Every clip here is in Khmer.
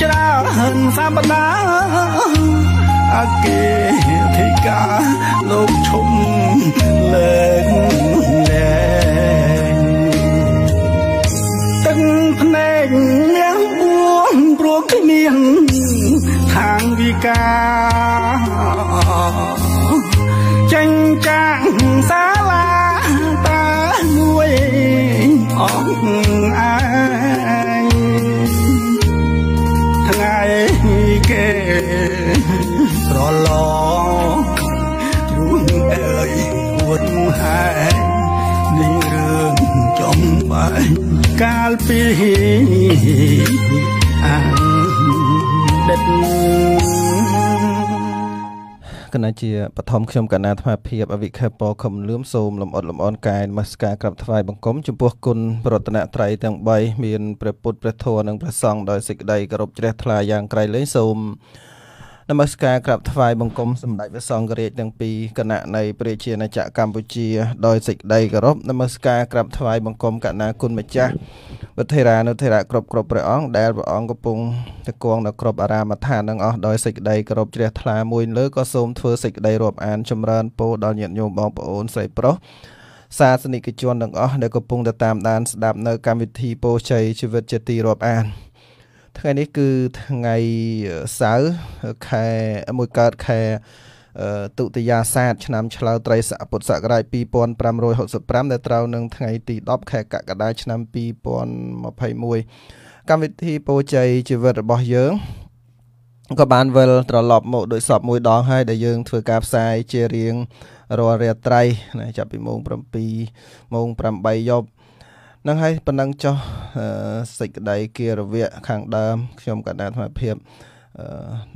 ច្រើនសម្បដាអគេធិកាលោកឈុំលើកលែងទឹកភ្នែកអ្នកបួងព្រោះគ្មានខាងវិការ ចេញចាងសាលាតាមួយអង្គអាគេត្រឡងរួចអើយហួតហែនឹងរឿងចំបាញ់កាលពីអានដិតគណៈជាបឋមខ្ញុំកណាថ្មភាពអវិខេបខំលឿមសូមលំអត់លំអនកាយនមស្ការក្រាបថ្វាយបង្គំចំពោះគុណប្រតនត្រ័យទាំង3មានព្រះពុទ្ធព្រះធម៌និងព្រះសង្ឃដោយសេចក្តីគោរពជ្រះថ្លាយ៉ាងក្រៃលែងសូមនមស្ការក្រាបថ្វាយបង្គំសម្ដេចព្រះសង្ឃរាជទាំងពីរគណៈនៃព្រះជាណាចក្រកម្ពុជាដោយសេចក្តីគោរពនមស្ការក្រាបថ្វាយបង្គំកណាគុណម្ចាស់វិធេរានុធេរៈគ្រប់គ្រប់ព្រះអង្គដែលព្រះអង្គកំពុងតកងដល់គ្រប់អារាមដ្ឋានទាំងអស់ដោយសេចក្តីគោរពជ្រះថ្លាមួយលើក៏សូមធ្វើសេចក្តីរាប់អានចម្រើនពរដល់ញាតិញោមបងប្អូនស្រីប្រុសសាសនិកជនទាំងអស់ដែលកំពុងតាមដានស្ដាប់នៅកម្មវិធីពោជ័យជីវិតជាទីរាប់អាន។ថ្ងៃនេះគឺថ្ងៃសៅរ៍ខែមួយកើតខែទុតិយាសាទឆ្នាំឆ្លូវត្រីស័កពុទ្ធសករាជ2565ដែលត្រូវនឹងថ្ងៃទី10ខែកក្កដាឆ្នាំ2021កម្មវិធីពោជ័យជីវិតរបស់យើងក៏បានវិលត្រឡប់មកដោយសពមួយដងហើយដែលយើងធ្វើការផ្សាយជារៀងរាល់រាត្រីចាប់ពីម៉ោង7ម៉ោង8យប់នឹងហើយប៉ុណ្ណឹងចោះសេចក្តីគារវៈខាងដើម ខ្ញុំកណ្ដាលអាត្មាភាព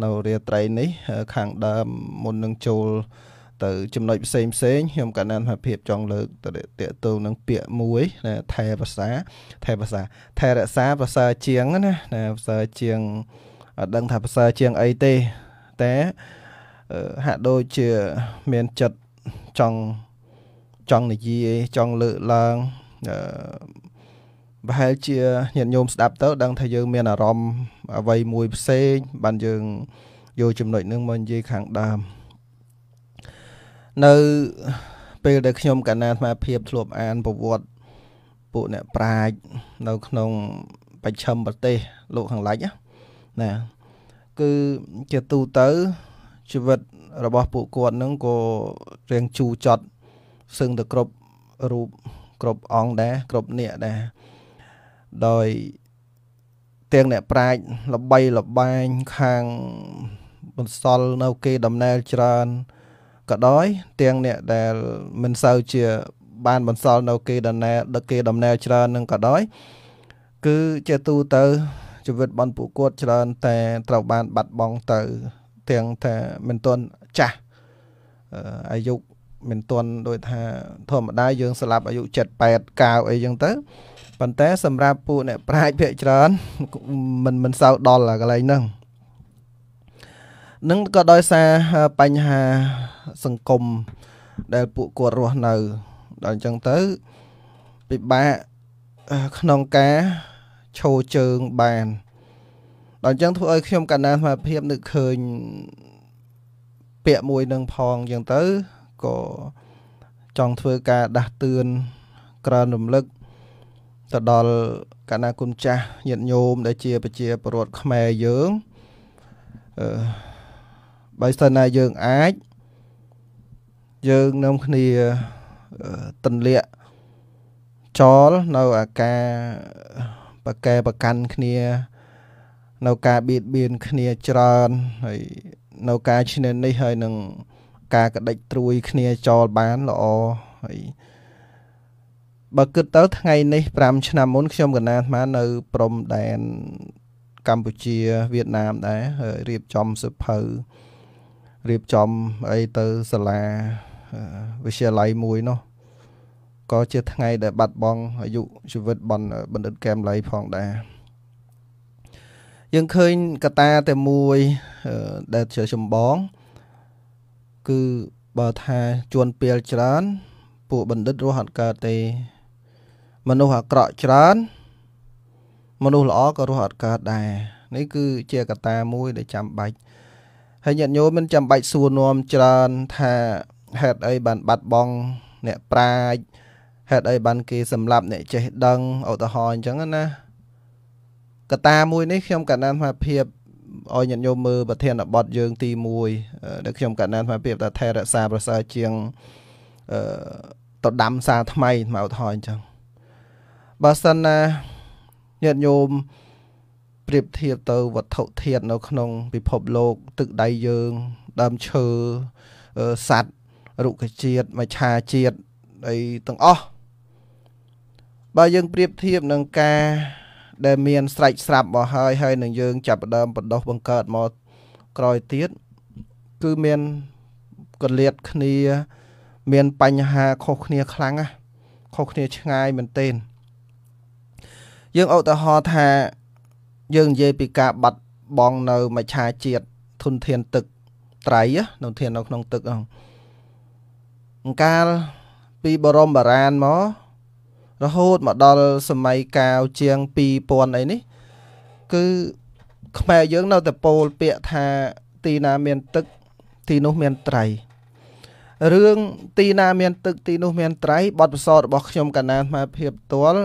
នៅរាត្រីនេះខាងដើមមុននឹងចូលទៅចំណុចផ្សេងផ្សេងខ្ញុំកណ្ដាលអាភាព ចង់លើកទៅតាកតងនឹងពាក្យមួយថែភាសា ថែភាសា ថែរក្សាភាសាជាងណាភាសាជាងអត់ដឹងថាភាសាជាងអីទេតែហាក់ដូចជាមានចិត្តចង់ចង់និយាយចង់លើកឡើងប្រហែលជាញាតិញោមស្ដាប់ទៅ ដឹងថាយើងមានអារម្មណ៍អ្វីមួយ ផ្សេងបានយើងយកចំណុចនឹងមកនិយាយខាងដើម នៅពេលដែលខ្ញុំកណ្ណាអាត្មាភាពធ្លាប់អានប្រវត្តិពួកអ្នកប្រាជ្ញនៅក្នុងបច្ឆិមប្រទេស លោកខាងលិចណា គឺជាទូទៅជីវិតរបស់ពួកគាត់នឹងក៏រៀងជូរចត់សឹងតែគ្រប់រូបគ្រប់អង្គដែរគ្រប់អ្នកដែរដោយទាំងអ្នកប្រាជ្ញលបីលបាញខាងបន្សល់នៅគេដំណើរច្រើនក៏ដោយទាំងអ្នកដែល មិនសូវជាបានបន្សល់នៅគេដំណើរដឹកគេដំណើរច្រើននឹងក៏ដោយ គឺជាទូទៅជីវិតបនពួកគាត់ច្រើន តែ ត្រូវបានបាត់បង់ទៅទាំងថាមិនទាន់ចាស់អាយុមិនទាន់ដូចថាធម្មតាយើងស្លាប់អាយុ7 8 9អីចឹងទៅប៉ុន្តែសម្រាប់ពួកអ្នកប្រាជ្ញភាគច្រើនមិនមិនសូវដល់កន្លែងហ្នឹងនឹងក៏ដោយសារបញ្ហាសង្គមដែលពួកគាត់រស់នៅដល់អញ្ចឹងទៅ ពិបាកក្នុងការឈោជើងបានដល់អញ្ចឹងធ្វើឲ្យខ្ញុំកណ្ដាលសមត្ថភាពនឹកឃើញពាក្យមួយនឹងផងអញ្ចឹងទៅក៏ចង់ធ្វើការដាស់តឿនក្រើនរំលឹកទៅដល់កណាគុណចាស់ញាតិញោមដែលជាប្រជាពលរដ្ឋខ្មែរយើងអឺបើស្ថានណាយើងអាច យើងនាំគ្នាទន្លាក់ចោលនៅអាការ បកែប្រកាន់គ្នា នៅការបៀតបៀនគ្នាច្រើនហើយនៅការឈ្នានីសហើយនឹងការក្តិចត្រួយគ្នាចោលបានល្អហើយបើគិតទៅថ្ងៃនេះ5ឆ្នាំមុនខ្ញុំកណាអាត្មានៅព្រំដែនកម្ពុជាវៀតណាមដែរហើយរៀបចំសិភៅរៀបចំអីទៅសាលាវិទ្យាល័យមួយនោះក៏ជាថ្ងៃដែល បាត់បង់អាយុជីវិតបណ្ឌបណ្ឌិតកែមលីផងដែរយើងឃើញកតាតែមួយដែលជាចម្បងគឺបើថាជួនពេលច្រើន ពួកបណ្ឌិតរស់អត់កើតទេ មនុស្សអាក្រក់ច្រើន មនុស្សល្អក៏រស់អត់កើតដែរនេះគឺជាកត្តាមួយដែលចាំបាច់ហើយញាតិញោមមិនចាំបាច់សួរនាំច្រើនថាហេតុអីបានបាត់បង់អ្នកប្រាជ្ញហេតុអីបានគេសម្លាប់អ្នកចេះដឹងឧទាហរណ៍អញ្ចឹងណា កតាមួយនេះខ្ញុំកណ្ដាលអាភិបឲ្យញាតិញោមមើលប្រធានបទយើងទី1ដែលខ្ញុំកណ្ដាលថាពីថាថែរក្សាប្រសើរជាងអឺតដាំសាថ្មីមកឧទាហរណ៍អញ្ចឹងបើសិនណាញាតិញោមប្រៀបធៀបទៅវត្ថុធាតុនៅក្នុងពិភពលោក ទឹកដីយើងដើមឈើសัตว์រុក្ខជាតិមច្ឆាជាតិអីទាំងអស់បើយើងប្រៀបធៀបនឹងការដែលមានស្រេចស្រាប់មកហើយហើយនឹងយើងចាប់ដើមបដោះបង្កើតមកក្រោយទៀតគឺមានកលៀតគ្នា មានបញ្ហាខុសគ្នាខ្លាំងណាស់ខុសគ្នាឆ្ងាយមែនទែនយើងឧទាហរណ៍ថា យើងនិយាយពីការបាត់បង់នៅមច្ឆាជាតិធនធានទឹកត្រៃនៅធាននៅ ក្នុងទឹកហ្នឹងអង្កាលពីបរមបារាណមករហូតមកដល់សម័យកៅជាង2000អីនេះ គឺខ្មែរយើងនៅតែពោលពាក្យថាទីណាមានទឹកទីនោះមានត្រីរឿងទីណាមានទឹកទីនោះមានត្រីបទពិសោធន៍របស់ខ្ញុំកណាស្មារភាពផ្ទាល់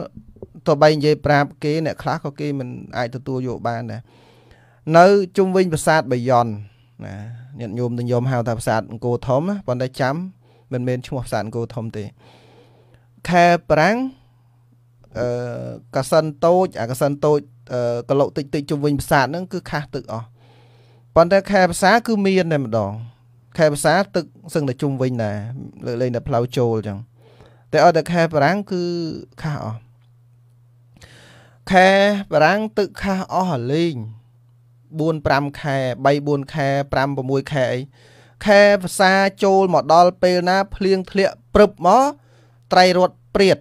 ទោះបីនិយាយប្រាប់គេអ្នកខ្លះក៏គេមិនអាចទទួលយកបានដែរនៅជុំវិញប្រាសាទបាយ័នណាញាតិញោមទាំងញោមហៅ ថាប្រាសាទអង្គរធំប៉ុន្តែចាំមិនមែនឈ្មោះប្រាសាទអង្គរធំទេខែប្រាំងអឺកាសិនតូច អាកាសិនតូចកលុកតិចតិចជុំវិញប្រាសាទហ្នឹងគឺខាស់ទឹកអស់ប៉ុន្តែខែភាសាគឺមានតែម្ដងខែភាសាទឹកសឹងតែជុំវិញដែរលើកលែងតែផ្លូវចូលអញ្ចឹងតែអត់តែខែបារាំងគឺខាស់អស់ខែបារាំងទឹកខាស់អស់លេង4 5ខែ3 4ខែ5 6ខែអីខែភាសាចូល មកដល់ពេលណា ភ្លៀងធ្លាក់ព្រឹបមកត្រៃរត់ព្រាត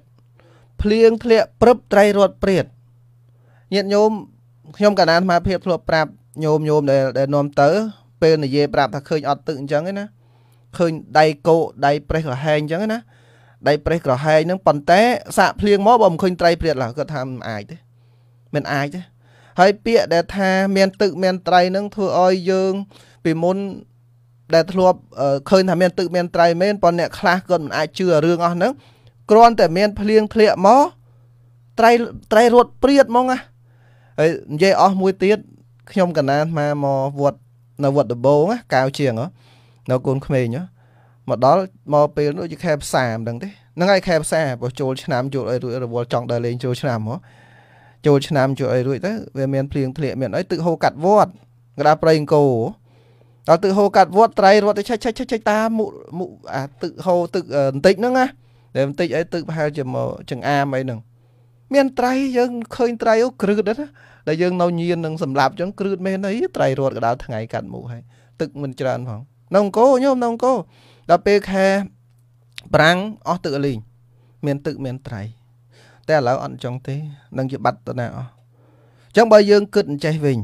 ភ្លៀងធ្លាក់ព្រឹបត្រៃរត់ព្រាតញាតិញោមខ្ញុំកណ្ដាលអាភិបធ្លាប់ប្រាប់ញោមញោមដែលដែលនាំទៅពេលនិយាយប្រាប់ថាឃើញអត់ទឹកអញ្ចឹងឯណាឃើញដៃកោដៃប្រេះក្រហែងអញ្ចឹងណាដៃប្រេះក្រហែងហ្នឹងប៉ុន្តែសាក់ភ្លៀងមកបើមិនឃើញត្រីព្រាតឡើយគាត់ថាមិនអាចទេមិនអាចទេហើយពាក្យដែលថាមានទឹកមានត្រីហ្នឹងធ្វើឲ្យយើង ពីមុនដែលធ្លាប់ឃើញថាមានទឹកមានត្រីមែនប៉ុន្តែអ្នកខ្លះគាត់មិនអាចជឿរឿងអស់ហ្នឹងគ្រាន់តែមានភ្លៀងធ្លាក់មកត្រៃត្រៃរត់ព្រាតហ្មងណាហើយនិយាយអស់មួយទៀតខ្ញុំកណានអាមកវត្តនៅវត្តដបងណាកៅជាងនៅកូនក្មេងមកដល់មកពេលនោះជាខែផ្សាមិនដឹងទេហ្នឹងហើយខែផ្សាបើចូលឆ្នាំចូលអីរួចរវល់ចង់ដើរលេងចូលឆ្នាំហ៎ចូលឆ្នាំចូលអីរួចទៅវាមានភ្លៀងធ្លាក់មានអីទឹកហូរកាត់វត្តកណ្ដាលប្រៃអង្គរដល់ទឹកហូរកាត់វត្តត្រៃរត់ទៅឆិចឆិចឆិចតាមមុខមុខអាទឹកហូរទឹកបន្តិចហ្នឹងណាតែបន្តិចអីទឹកប្រហែលជាមកចង្អាមអីហ្នឹងមានត្រៃយើងឃើញត្រៃអូគ្រឹតណាដែលយើងនៅញៀននឹងសម្លាប់ចឹងគ្រឹតមែនអីត្រៃរត់កដាលថ្ងៃកាត់មូហើយទឹកមិនច្រើនផងនៅអង្គរញោមនៅអង្គរដល់ពេលខែប្រាំងអស់ទឹកលីងមានទឹកមានត្រៃតែឥឡូវអត់ចង់ទេនឹងជាបាត់ទៅណាអស់ចឹងបើយើងគិតអញ្ចេះវិញ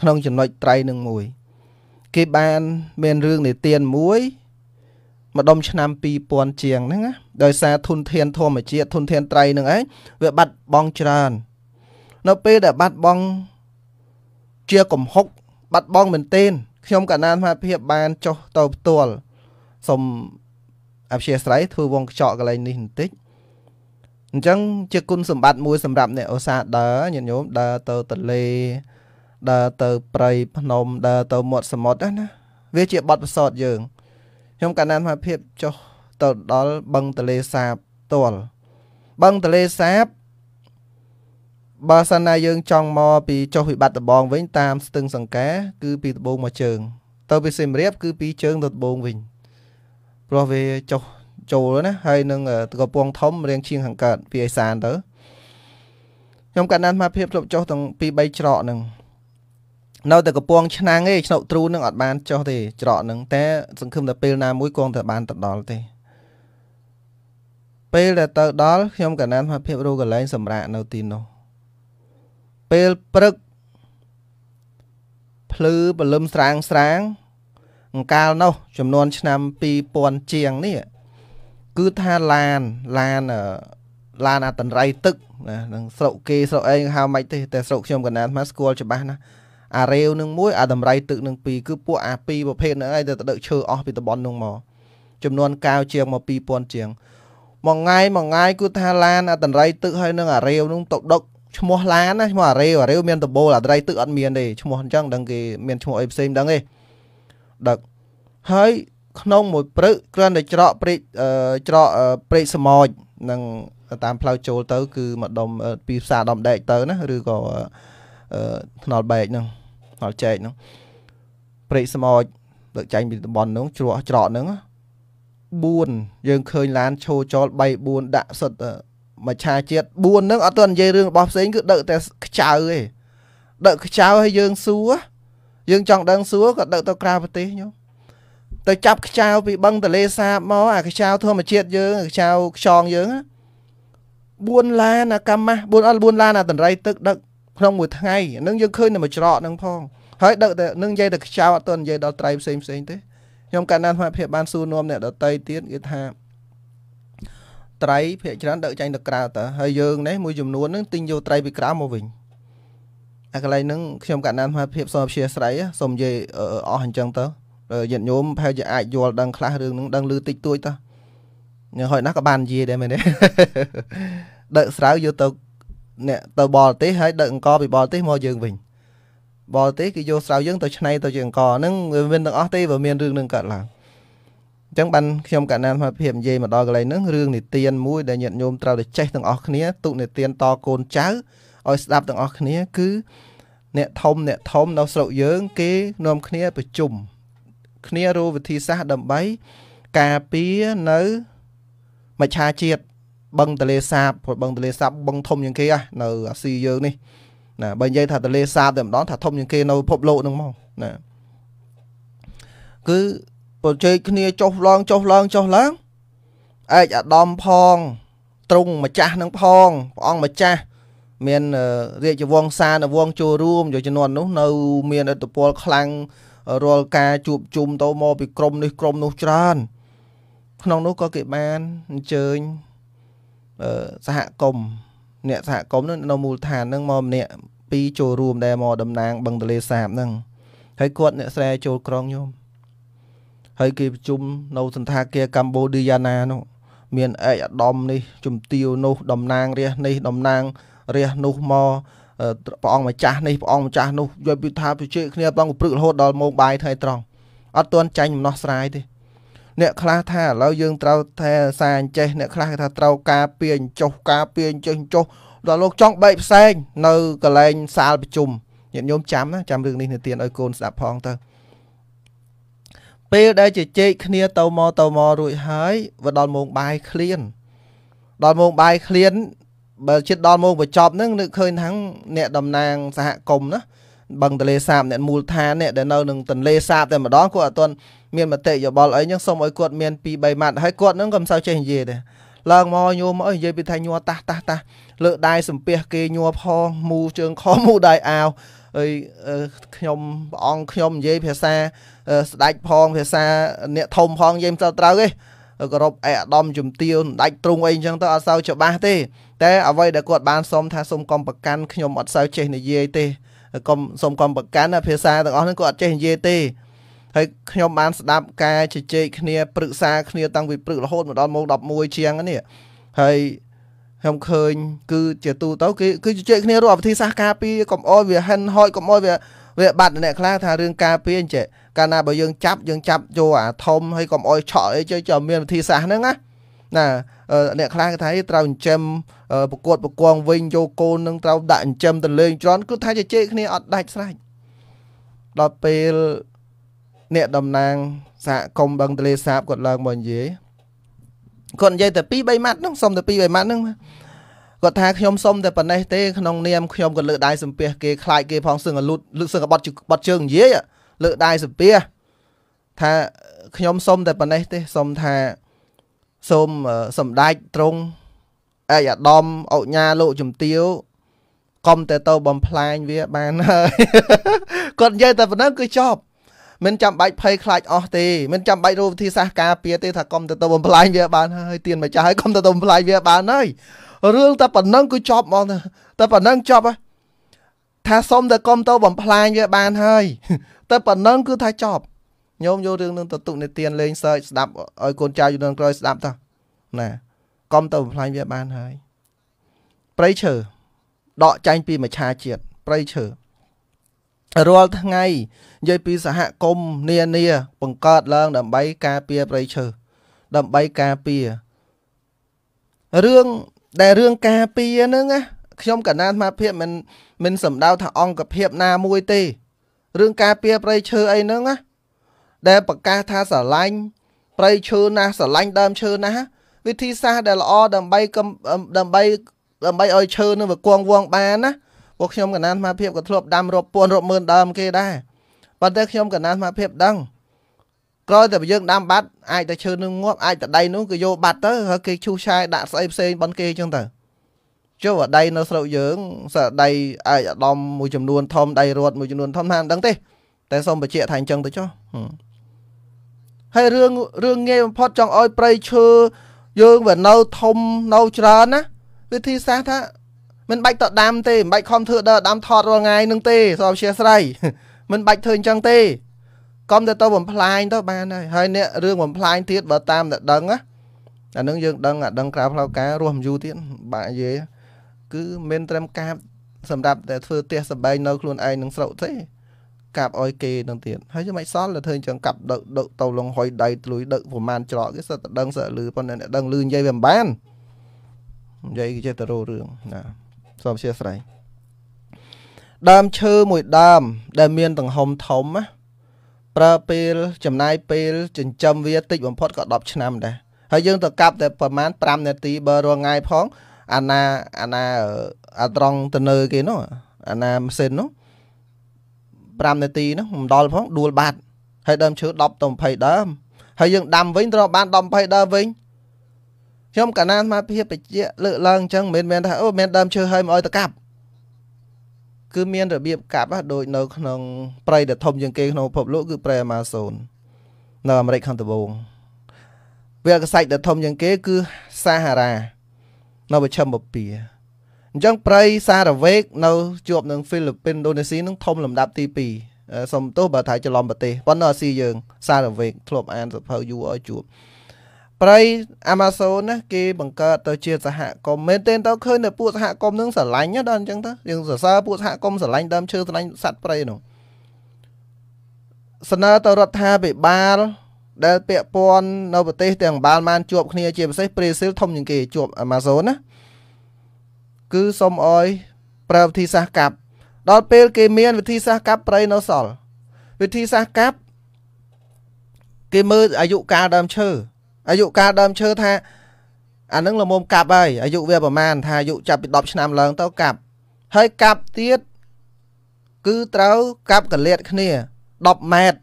ក្នុងចំណុចត្រៃនឹងមួយគេបានមានរឿងនេទានមួយម្ដុំឆ្នាំ2000ជាងហ្នឹងណាដោយសារធនធានធម្មជាតិធនធានត្រីហ្នឹងឯងវាបាត់បង់ច្រើននៅពេលដែលបាត់បង់ជាកំហុកបាត់បង់មែនទែនខ្ញុំកណានមហាភាពបានចុះទៅផ្ទាល់សូមអព្យាស្រ័យធ្វើវងខ្ចក់កន្លែងនេះបន្តិចអញ្ចឹងជាគុណសម្បត្តិមួយសម្រាប់អ្នកឧស្សាហ៍ដើរញាតិញោមដើរទៅទន្លេដើរទៅព្រៃភ្នំដើរទៅមាត់សមុទ្រណាវាជាបទពិសោធន៍យើងខ្ញុំកណ្ដាលមកភាពចុះទៅដល់បឹងទលេសាបតលបឹងទលេសាបបើសិនណាយើងចង់មកពីចុះវិបត្តិដបងវិញតាមស្ទឹងសង្កាគឺពីដបងមកជើង ទៅពីសៀមរាបគឺពីជើងទៅដបងវិញព្រោះវាចុះចូលណាហើយនឹងកំពង់ធំរៀងឈៀងខាងកើតពីអេសានទៅខ្ញុំកណ្ដាលមកភាពធ្លាប់ចុះទាំងពីរបីច្រកហ្នឹងនៅតែកំពង់ឆ្នាំងឯងឆ្នុកទ្រូនឹងអត់បានចុះទេច្រកនឹងតែសង្ឃឹមតែពេលណាមួយគង់តែបានទៅដល់ទេពេលដែលទៅដល់ខ្ញុំកណានមកភាពរੂកន្លែងសម្រាកនៅទីនោះពេលព្រឹកភ្លឺព្រលឹមស្រាងស្រាងអង្កាលនោះចំនួន ឆ្នាំ2000ជាងនេះគឺថាឡានឡានឡានអតនរ័យទឹកណានឹងស្រុកគេស្រុកឯងហៅមិនទេតែស្រុកខ្ញុំកណានមកស្គាល់ច្បាស់ណាស់អារាវនឹងមួយអាដំរៃទឹកនឹងពីរគឺពួកអាពីរប្រភេទហ្នឹងឯងទៅដឹកឈើអស់ពីតំបន់នោះមកចំនួនកៅជាងមក2000ជាងមួយថ្ងៃមួយថ្ងៃគឺថាឡានអាដំរៃទឹកហើយនឹងអារាវនឹងទៅដឹកឈ្មោះឡានណាឈ្មោះអារាវអារាវមានតបូលអាត្រីទឹកអត់មានទេឈ្មោះអញ្ចឹងដឹងគេមានឈ្មោះអីផ្សេងដឹងទេដឹកហើយក្នុងមួយព្រឹកគ្រាន់តែច្រកព្រែកច្រកព្រែកសមោចនឹងតាមផ្លូវចូលទៅគឺមកដុំពីផ្សារដំដែកទៅណាឬក៏ថ្នល់បែកហ្នឹងថ្នល់ចែកហ្នឹងព្រែកស្មោចលើកចែងពីតំបន់ហ្នឹងជ្រក់ច្រកហ្នឹង4យើងឃើញឡានឈោចល3 4ដាក់សុទ្ធមច្ឆាជាតិ4ហ្នឹងអត់ទាន់និយាយរឿងរបស់ផ្សេងគឺដឹកតែខ្ចៅឯងដឹកខ្ចៅឲ្យយើងសួរយើងចង់ដឹងសួរក៏ដឹកទៅក្រៅប្រទេសញោមទៅចាប់ខ្ចៅពីបឹងទលេសាបមក អាខ្ចៅធម្មជាតិយើងខ្ចៅខ្យងយើង4ឡានអាកាម៉ាស់4អត់4ឡានអាតន្ត្រីទឹកដឹកក្នុងមួយថ្ងៃនឹងយើងឃើញតែមួយច្រកហ្នឹងផងហើយដឹកតែនឹងនិយាយតែខ្ចៅអត់ទាន់និយាយដល់ត្រៃផ្សេងផ្សេងទេខ្ញុំកាលណាសមភាពបានសួរនាំអ្នកដតីទៀតគេថាត្រៃភាកច្រើនដឹកចាញ់ទៅក្រៅតើហើយយើងនេះមួយចំនួនហ្នឹងទិញយកត្រៃពីក្រៅមកវិញអាកន្លែងហ្នឹងខ្ញុំកាលណាសមភាពសូមអព្យាស្រ័យសូមនិយាយអស់អញ្ចឹងទៅញាតិញោមប្រហែលជាអាចយល់ដឹងខ្លះរឿងហ្នឹងដឹងឮតិចតួចតើញ៉ឹងហើយណាក៏បាននិយាយដែរមែនទេដឹកស្រាវយកទៅអ្នកទៅបរទេសហើយដឹកអង្គពីបរទេសមកយើងវិញបរទេសគឺយកស្រាវយើងទៅឆ្នៃទៅជាអង្គហ្នឹងវាមានទាំងអស់ទេវាមានរឿងនឹងកើតឡើងអញ្ចឹងបានខ្ញុំកណានមកភាពនិយាយមកដល់កន្លែងហ្នឹងរឿងនិទានមួយដែលញាតិញោមត្រូវតែចេះទាំងអស់គ្នាទុនិទានតកូនចៅឲ្យស្ដាប់ទាំងអស់គ្នាគឺ អ្នកធំអ្នកធំនៅស្រុកយើងគេនាំគ្នាប្រជុំគ្នារੂវិធីសាស្ត្រដើម្បី ការពារនៅមច្ឆាជាតិបឹងទលេសាបព្រោះបឹងទលេសាបបឹងធំជាងគេនៅអាស៊ីយើងនេះណាបើនិយាយថាទលេសាបតែម្ដងថាធំជាងគេនៅពិភពលោកហ្នឹងមកណាគឺប្រជែកគ្នាចុះឡើងចុះឡើងចុះឡើងឯកអាដាមផងទ្រង់ម្ចាស់នឹងផងព្រះអង្គម្ចាស់មាន រាជវង្សានវងចូលរួមយកជំនាន់នោះ នៅ មានឥទ្ធិពល ខ្លាំងរាល់ការជួបជុំទៅមកពីក្រមនេះក្រមនោះច្រើន ក្នុងនោះក៏គេបានអញ្ជើញសហគមន៍អ្នកសហគមន៍នៅមូលដ្ឋានហ្នឹងមកម្នាក់ពីរចូលរួមដែរមកតំណាងបឹងទលេសាបហ្នឹងហើយគាត់អ្នកស្រែចូលក្រុងញោមហើយគេប្រជុំនៅសន្តាគារកម្ពុជាយ៉ាណានោះ មានឯកឧត្តមនេះ ជំទាវនោះតំណាង រះ នេះតំណាងរះនោះមកព្រះអង្គម្ចាស់នេះព្រះអង្គម្ចាស់នោះយកពីថាជជែកគ្នាបងព្រឹករហូតដល់ម៉ោងបាយថ្ងៃត្រង់អត់ទាន់ចាញ់ដំណោះស្រាយទេអ្នកខ្លះថាឥឡូវយើងត្រូវថាសាអញ្ចេះអ្នកខ្លះគេថាត្រូវការពីអញ្ចុះការពីអញ្ចឹងចុះ ដល់លោកចង់បែកផ្សែងនៅកន្លែងសាលប្រជុំញាតិញោមចាំណាចាំរឿងនេះនៅទៀនឲ្យកូនស្ដាប់ផងទៅពេលដែលជជែកគ្នាទៅមកទៅមករួចហើយវាដល់ម៉ោងបាយឃ្លានដល់ម៉ោងបាយឃ្លានបើជិតដល់ម៉ោងបញ្ចប់ហ្នឹងនឹកឃើញថាអ្នកតំណាងសហគមន៍ណាបឹងទលេសាបអ្នកមូលដ្ឋានអ្នកដែលនៅនឹងទលេសាបតែម្ដងគាត់អត់ទាន់មានមតិយោបល់អីចឹងសូមឲ្យគាត់មាន2 3ម៉ាត់ហើយគាត់នឹងក៏មិនសូវចេះនិយាយដែរឡើងមកញោមអើយនិយាយពីថាញ័រតាស់តាស់តាស់លើកដៃសំពះគេញ័រផងមូជើងខមូដៃអាវអើយខ្ញុំព្រះអង្គខ្ញុំនិយាយភាសាស្ដេចផងភាសាអ្នកធំផងនិយាយមិនសូវត្រូវទេគោរពឯអាដាមជំទាវដាច់ទ្រុងអីអញ្ចឹងទៅអត់សូវច្បាស់ទេតែអ្វីដែលគាត់បានសុំថាសុំកំប្រកាន់ខ្ញុំអត់សូវចេះនិយាយទេកុំសុំកំប្រកាន់ភាសាទាំងអស់ហ្នឹងគាត់អត់ចេះនិយាយទេហើយខ្ញុំបានស្ដាប់ការជជែកគ្នាប្រឹក្សាគ្នាតាំងពីព្រឹករហូតមកដល់ម៉ោង11ជាងនេះហើយខ្ញុំឃើញ គឺជាទូទៅគេគឺជជែកគ្នារាប់វិធីសាស្ត្រការពារកុំអោយវាហិនហោចកុំអោយវាវាបាត់អ្នកខ្លះថារឿងការពារអញ្ចឹងកាលណាបើយើងចាប់យើងចាប់យកអាធំហើយកុំអោយឆក់អីចេះចាំមានវិធីសាស្ត្រហ្នឹងណាណា អ្នកខ្លះគេថាត្រូវចិញ្ចឹមប្រកួតប្រកងវិញយកកូននឹងត្រូវដាក់ចិញ្ចឹមទៅលេងច្រើនគឺថាជជែកគ្នាអត់ដាច់ស្រេចដល់ពេលអ្នកតំណាងសហគមន៍បឹងទលេសាបគាត់ឡើងមកនិយាយគាត់និយាយតែ2 3ម៉ាត់ហ្នឹងសុំតែ2 3ម៉ាត់ហ្នឹងគាត់ថាខ្ញុំសុំតែប៉ុណ្ណេះទេក្នុងនាមខ្ញុំក៏លើកដៃសំពះគេខ្លាចគេផងសឹងលូតលើកសឹងបត់បត់ជើងនិយាយលើកដៃសំពះថាខ្ញុំសុំតែប៉ុណ្ណេះទេសុំថាសូមសម្ដេចត្រង់អាយអាដាមអុញាលោកជំទាវកុំតែទៅបំផ្លាញវាបានហើយគាត់និយាយតែប៉ុណ្ណឹងគឺចប់មិនចាំបាច់ភ័យខ្លាចអស់ទេមិនចាំបាច់រោវិធីសាស្ត្រការពារទេថាកុំទៅទៅបំផ្លាញវាបានហើយទៀនម្ចាស់ហើយកុំទៅទៅបំផ្លាញវាបានហើយរឿងតែប៉ុណ្ណឹងគឺចប់ហ្មងតែប៉ុណ្ណឹងចប់ថាសុំតែកុំទៅបំផ្លាញវាបានហើយតែប៉ុណ្ណឹងគឺថាចប់ញោមយករឿងនឹងទៅទុកនិទានលេងសើចស្ដាប់ឲ្យកូនចៅយូរនឹងក្រោយស្ដាប់តោះណាកុំទៅបំផ្លាញវាបានហើយព្រៃឈើដកចាញ់ពីមច្ឆាជាតិព្រៃឈើរាល់ថ្ងៃនិយាយពីសហគមន៍នានា បង្កើតឡើង ដើម្បីការពារប្រៃឈើដើម្បីការពាររឿងដែលរឿងការពារហ្នឹងណាខ្ញុំកណាអាត្មាភាពមិនមិនសំដៅថាអង្គភាពណាមួយទេរឿងការពារប្រៃឈើអីហ្នឹងណាដែលប្រកាសថាស្រឡាញ់ប្រៃឈើណាស្រឡាញ់ដើមឈើណា វិធីសាស្ត្រដែលល្អដើម្បីដើម្បីដើម្បីឲ្យឈើនឹងវាគង់វងបានណាពួកខ្ញុំកណានស្មារភាពក៏ធ្លាប់ដាំរាប់ពាន់រាប់ម៉ឺនដើមគេដែរប៉ុន្តែខ្ញុំកណានស្មារភាពដឹងក្រោយតែយើងដាំបាត់អាចតែឈើនឹងងាប់អាចតែដៃនោះក៏យកបាត់ទៅហើយគេឈូសឆាយដាក់ស្អីផ្សេងប៉ុនគេអញ្ចឹងទៅចុះដៃនៅស្រុកយើងសើដៃអាចអាដាមមួយចំនួនធំដៃរត់មួយចំនួនធំថាមិនដឹងទេតែសូមបញ្ជាក់ថាអញ្ចឹងទៅចុះហើយរឿងរឿងងាយបំផុតចង់ឲ្យប្រៃឈើយើងវានៅធំនៅច្រើនណាវិធីសាស្ត្រថាមិនបាច់ទៅដាំទេមិនបាច់ខំធ្វើដល់ដាំថតរាល់ថ្ងៃនឹងទេសូមអធិស្ឋានមិនបាច់ធ្វើអញ្ចឹងទេកុំតែទៅបំផ្លាញទៅបានហើយហើយអ្នករឿងបំផ្លាញទៀតបើតាមតែដឹងណាអានឹងយើងដឹងអាដឹងក្រៅផ្លូវការរស់មិនយូរទៀតបាក់និយាយគឺមិនត្រឹមកាបសម្រាប់តែធ្វើផ្ទះសបែងនៅខ្លួនឯងនឹងស្រុកទេកាប់អោយគេនឹងទៀតហើយចាំមិនសល់ទៅធ្វើអញ្ចឹងកាប់ដឹកដឹកទៅលងហុយដៃទ្លុយដឹកប្រមាណច្រកគេសិតតែដឹងសិតលឺប៉ុន្តែអ្នកដឹងលឺនិយាយវាមិនបាននិយាយគេចេះតែរោរឿងណាសូមអធិស្ឋានដើមឈើមួយដើមដែលមានទំហំធំណាប្រើពេលចំណាយពេលចិញ្ចឹមវាតិចបំផុតក៏10ឆ្នាំដែរហើយយើងទៅកាប់តែប្រហែល5នាទីបើរងាយផងអាណាអាណាអាត្រង់ទៅនៅគេនោះអាណាម៉ាស៊ីននោះ5នាទីនោះមិនដល់ផងដួលបាត់ហើយដើមឈើ10ទៅ20ដើមហើយយើងដាំវិញត្រូវបាន10 20ដើមវិញខ្ញុំកាលណាស្មារភាពបជាលើកឡើងអញ្ចឹងមិនមែនថាអូមិនដើមឈើហើយមកឲ្យតកាប់គឺមានរបៀបកាប់ដូចនៅក្នុងព្រៃដែលធំជាងគេក្នុងពិភពលោកគឺព្រៃអាម៉ាសូននៅអាមេរិកខាងត្បូងវាលកសាច់ដែលធំជាងគេគឺសាហារ៉ានៅប្រឈមបពាអញ្ចឹងព្រៃសារ៉ាវេកនៅ ជាប់នឹងហ្វីលីពីនឥណ្ឌូនេស៊ីនឹងធំលំដាប់ទី2សំទោសបើថាច្រឡំប្រទេសប៉ុន្តែអាស៊ីយើងសារ៉ាវេកធ្លាប់អានសភៅយូរឲ្យជួបព្រៃ Amazon ណាគេបង្កើតទៅជាសហគមន៍មែនទែនទៅឃើញនៅពួកសហគមន៍នឹងស្រឡាញ់ណាដល់អញ្ចឹងទៅយើងសរសើរពួកសហគមន៍ស្រឡាញ់ដើមឈើស្រឡាញ់សត្វព្រៃនោះស្នើទៅរដ្ឋាភិបាល ដែលពាក់ព័ន្ធនៅប្រទេសទាំងបាល់បានជួបគ្នាជាពិសេសប្រេស៊ីលធំជាងគេជួប Amazon ណាគឺសុំអោយប្រើវិធីសាស្ត្រកាប់ ដល់ពេល គេមានវិធីសាស្ត្រកាប់ព្រៃនៅសល់វិធីសាស្ត្រកាប់គេមើលអាយុកាលដើមឈើអាយុកាលដើមឈើថាអានឹងល្មមកាប់ហើយអាយុវាប្រហែលថាអាយុចាប់ពី10ឆ្នាំឡើង ទៅកាប់ ហើយកាប់ទៀតគឺត្រូវកាប់កលៀតគ្នា10ម៉ែត្រ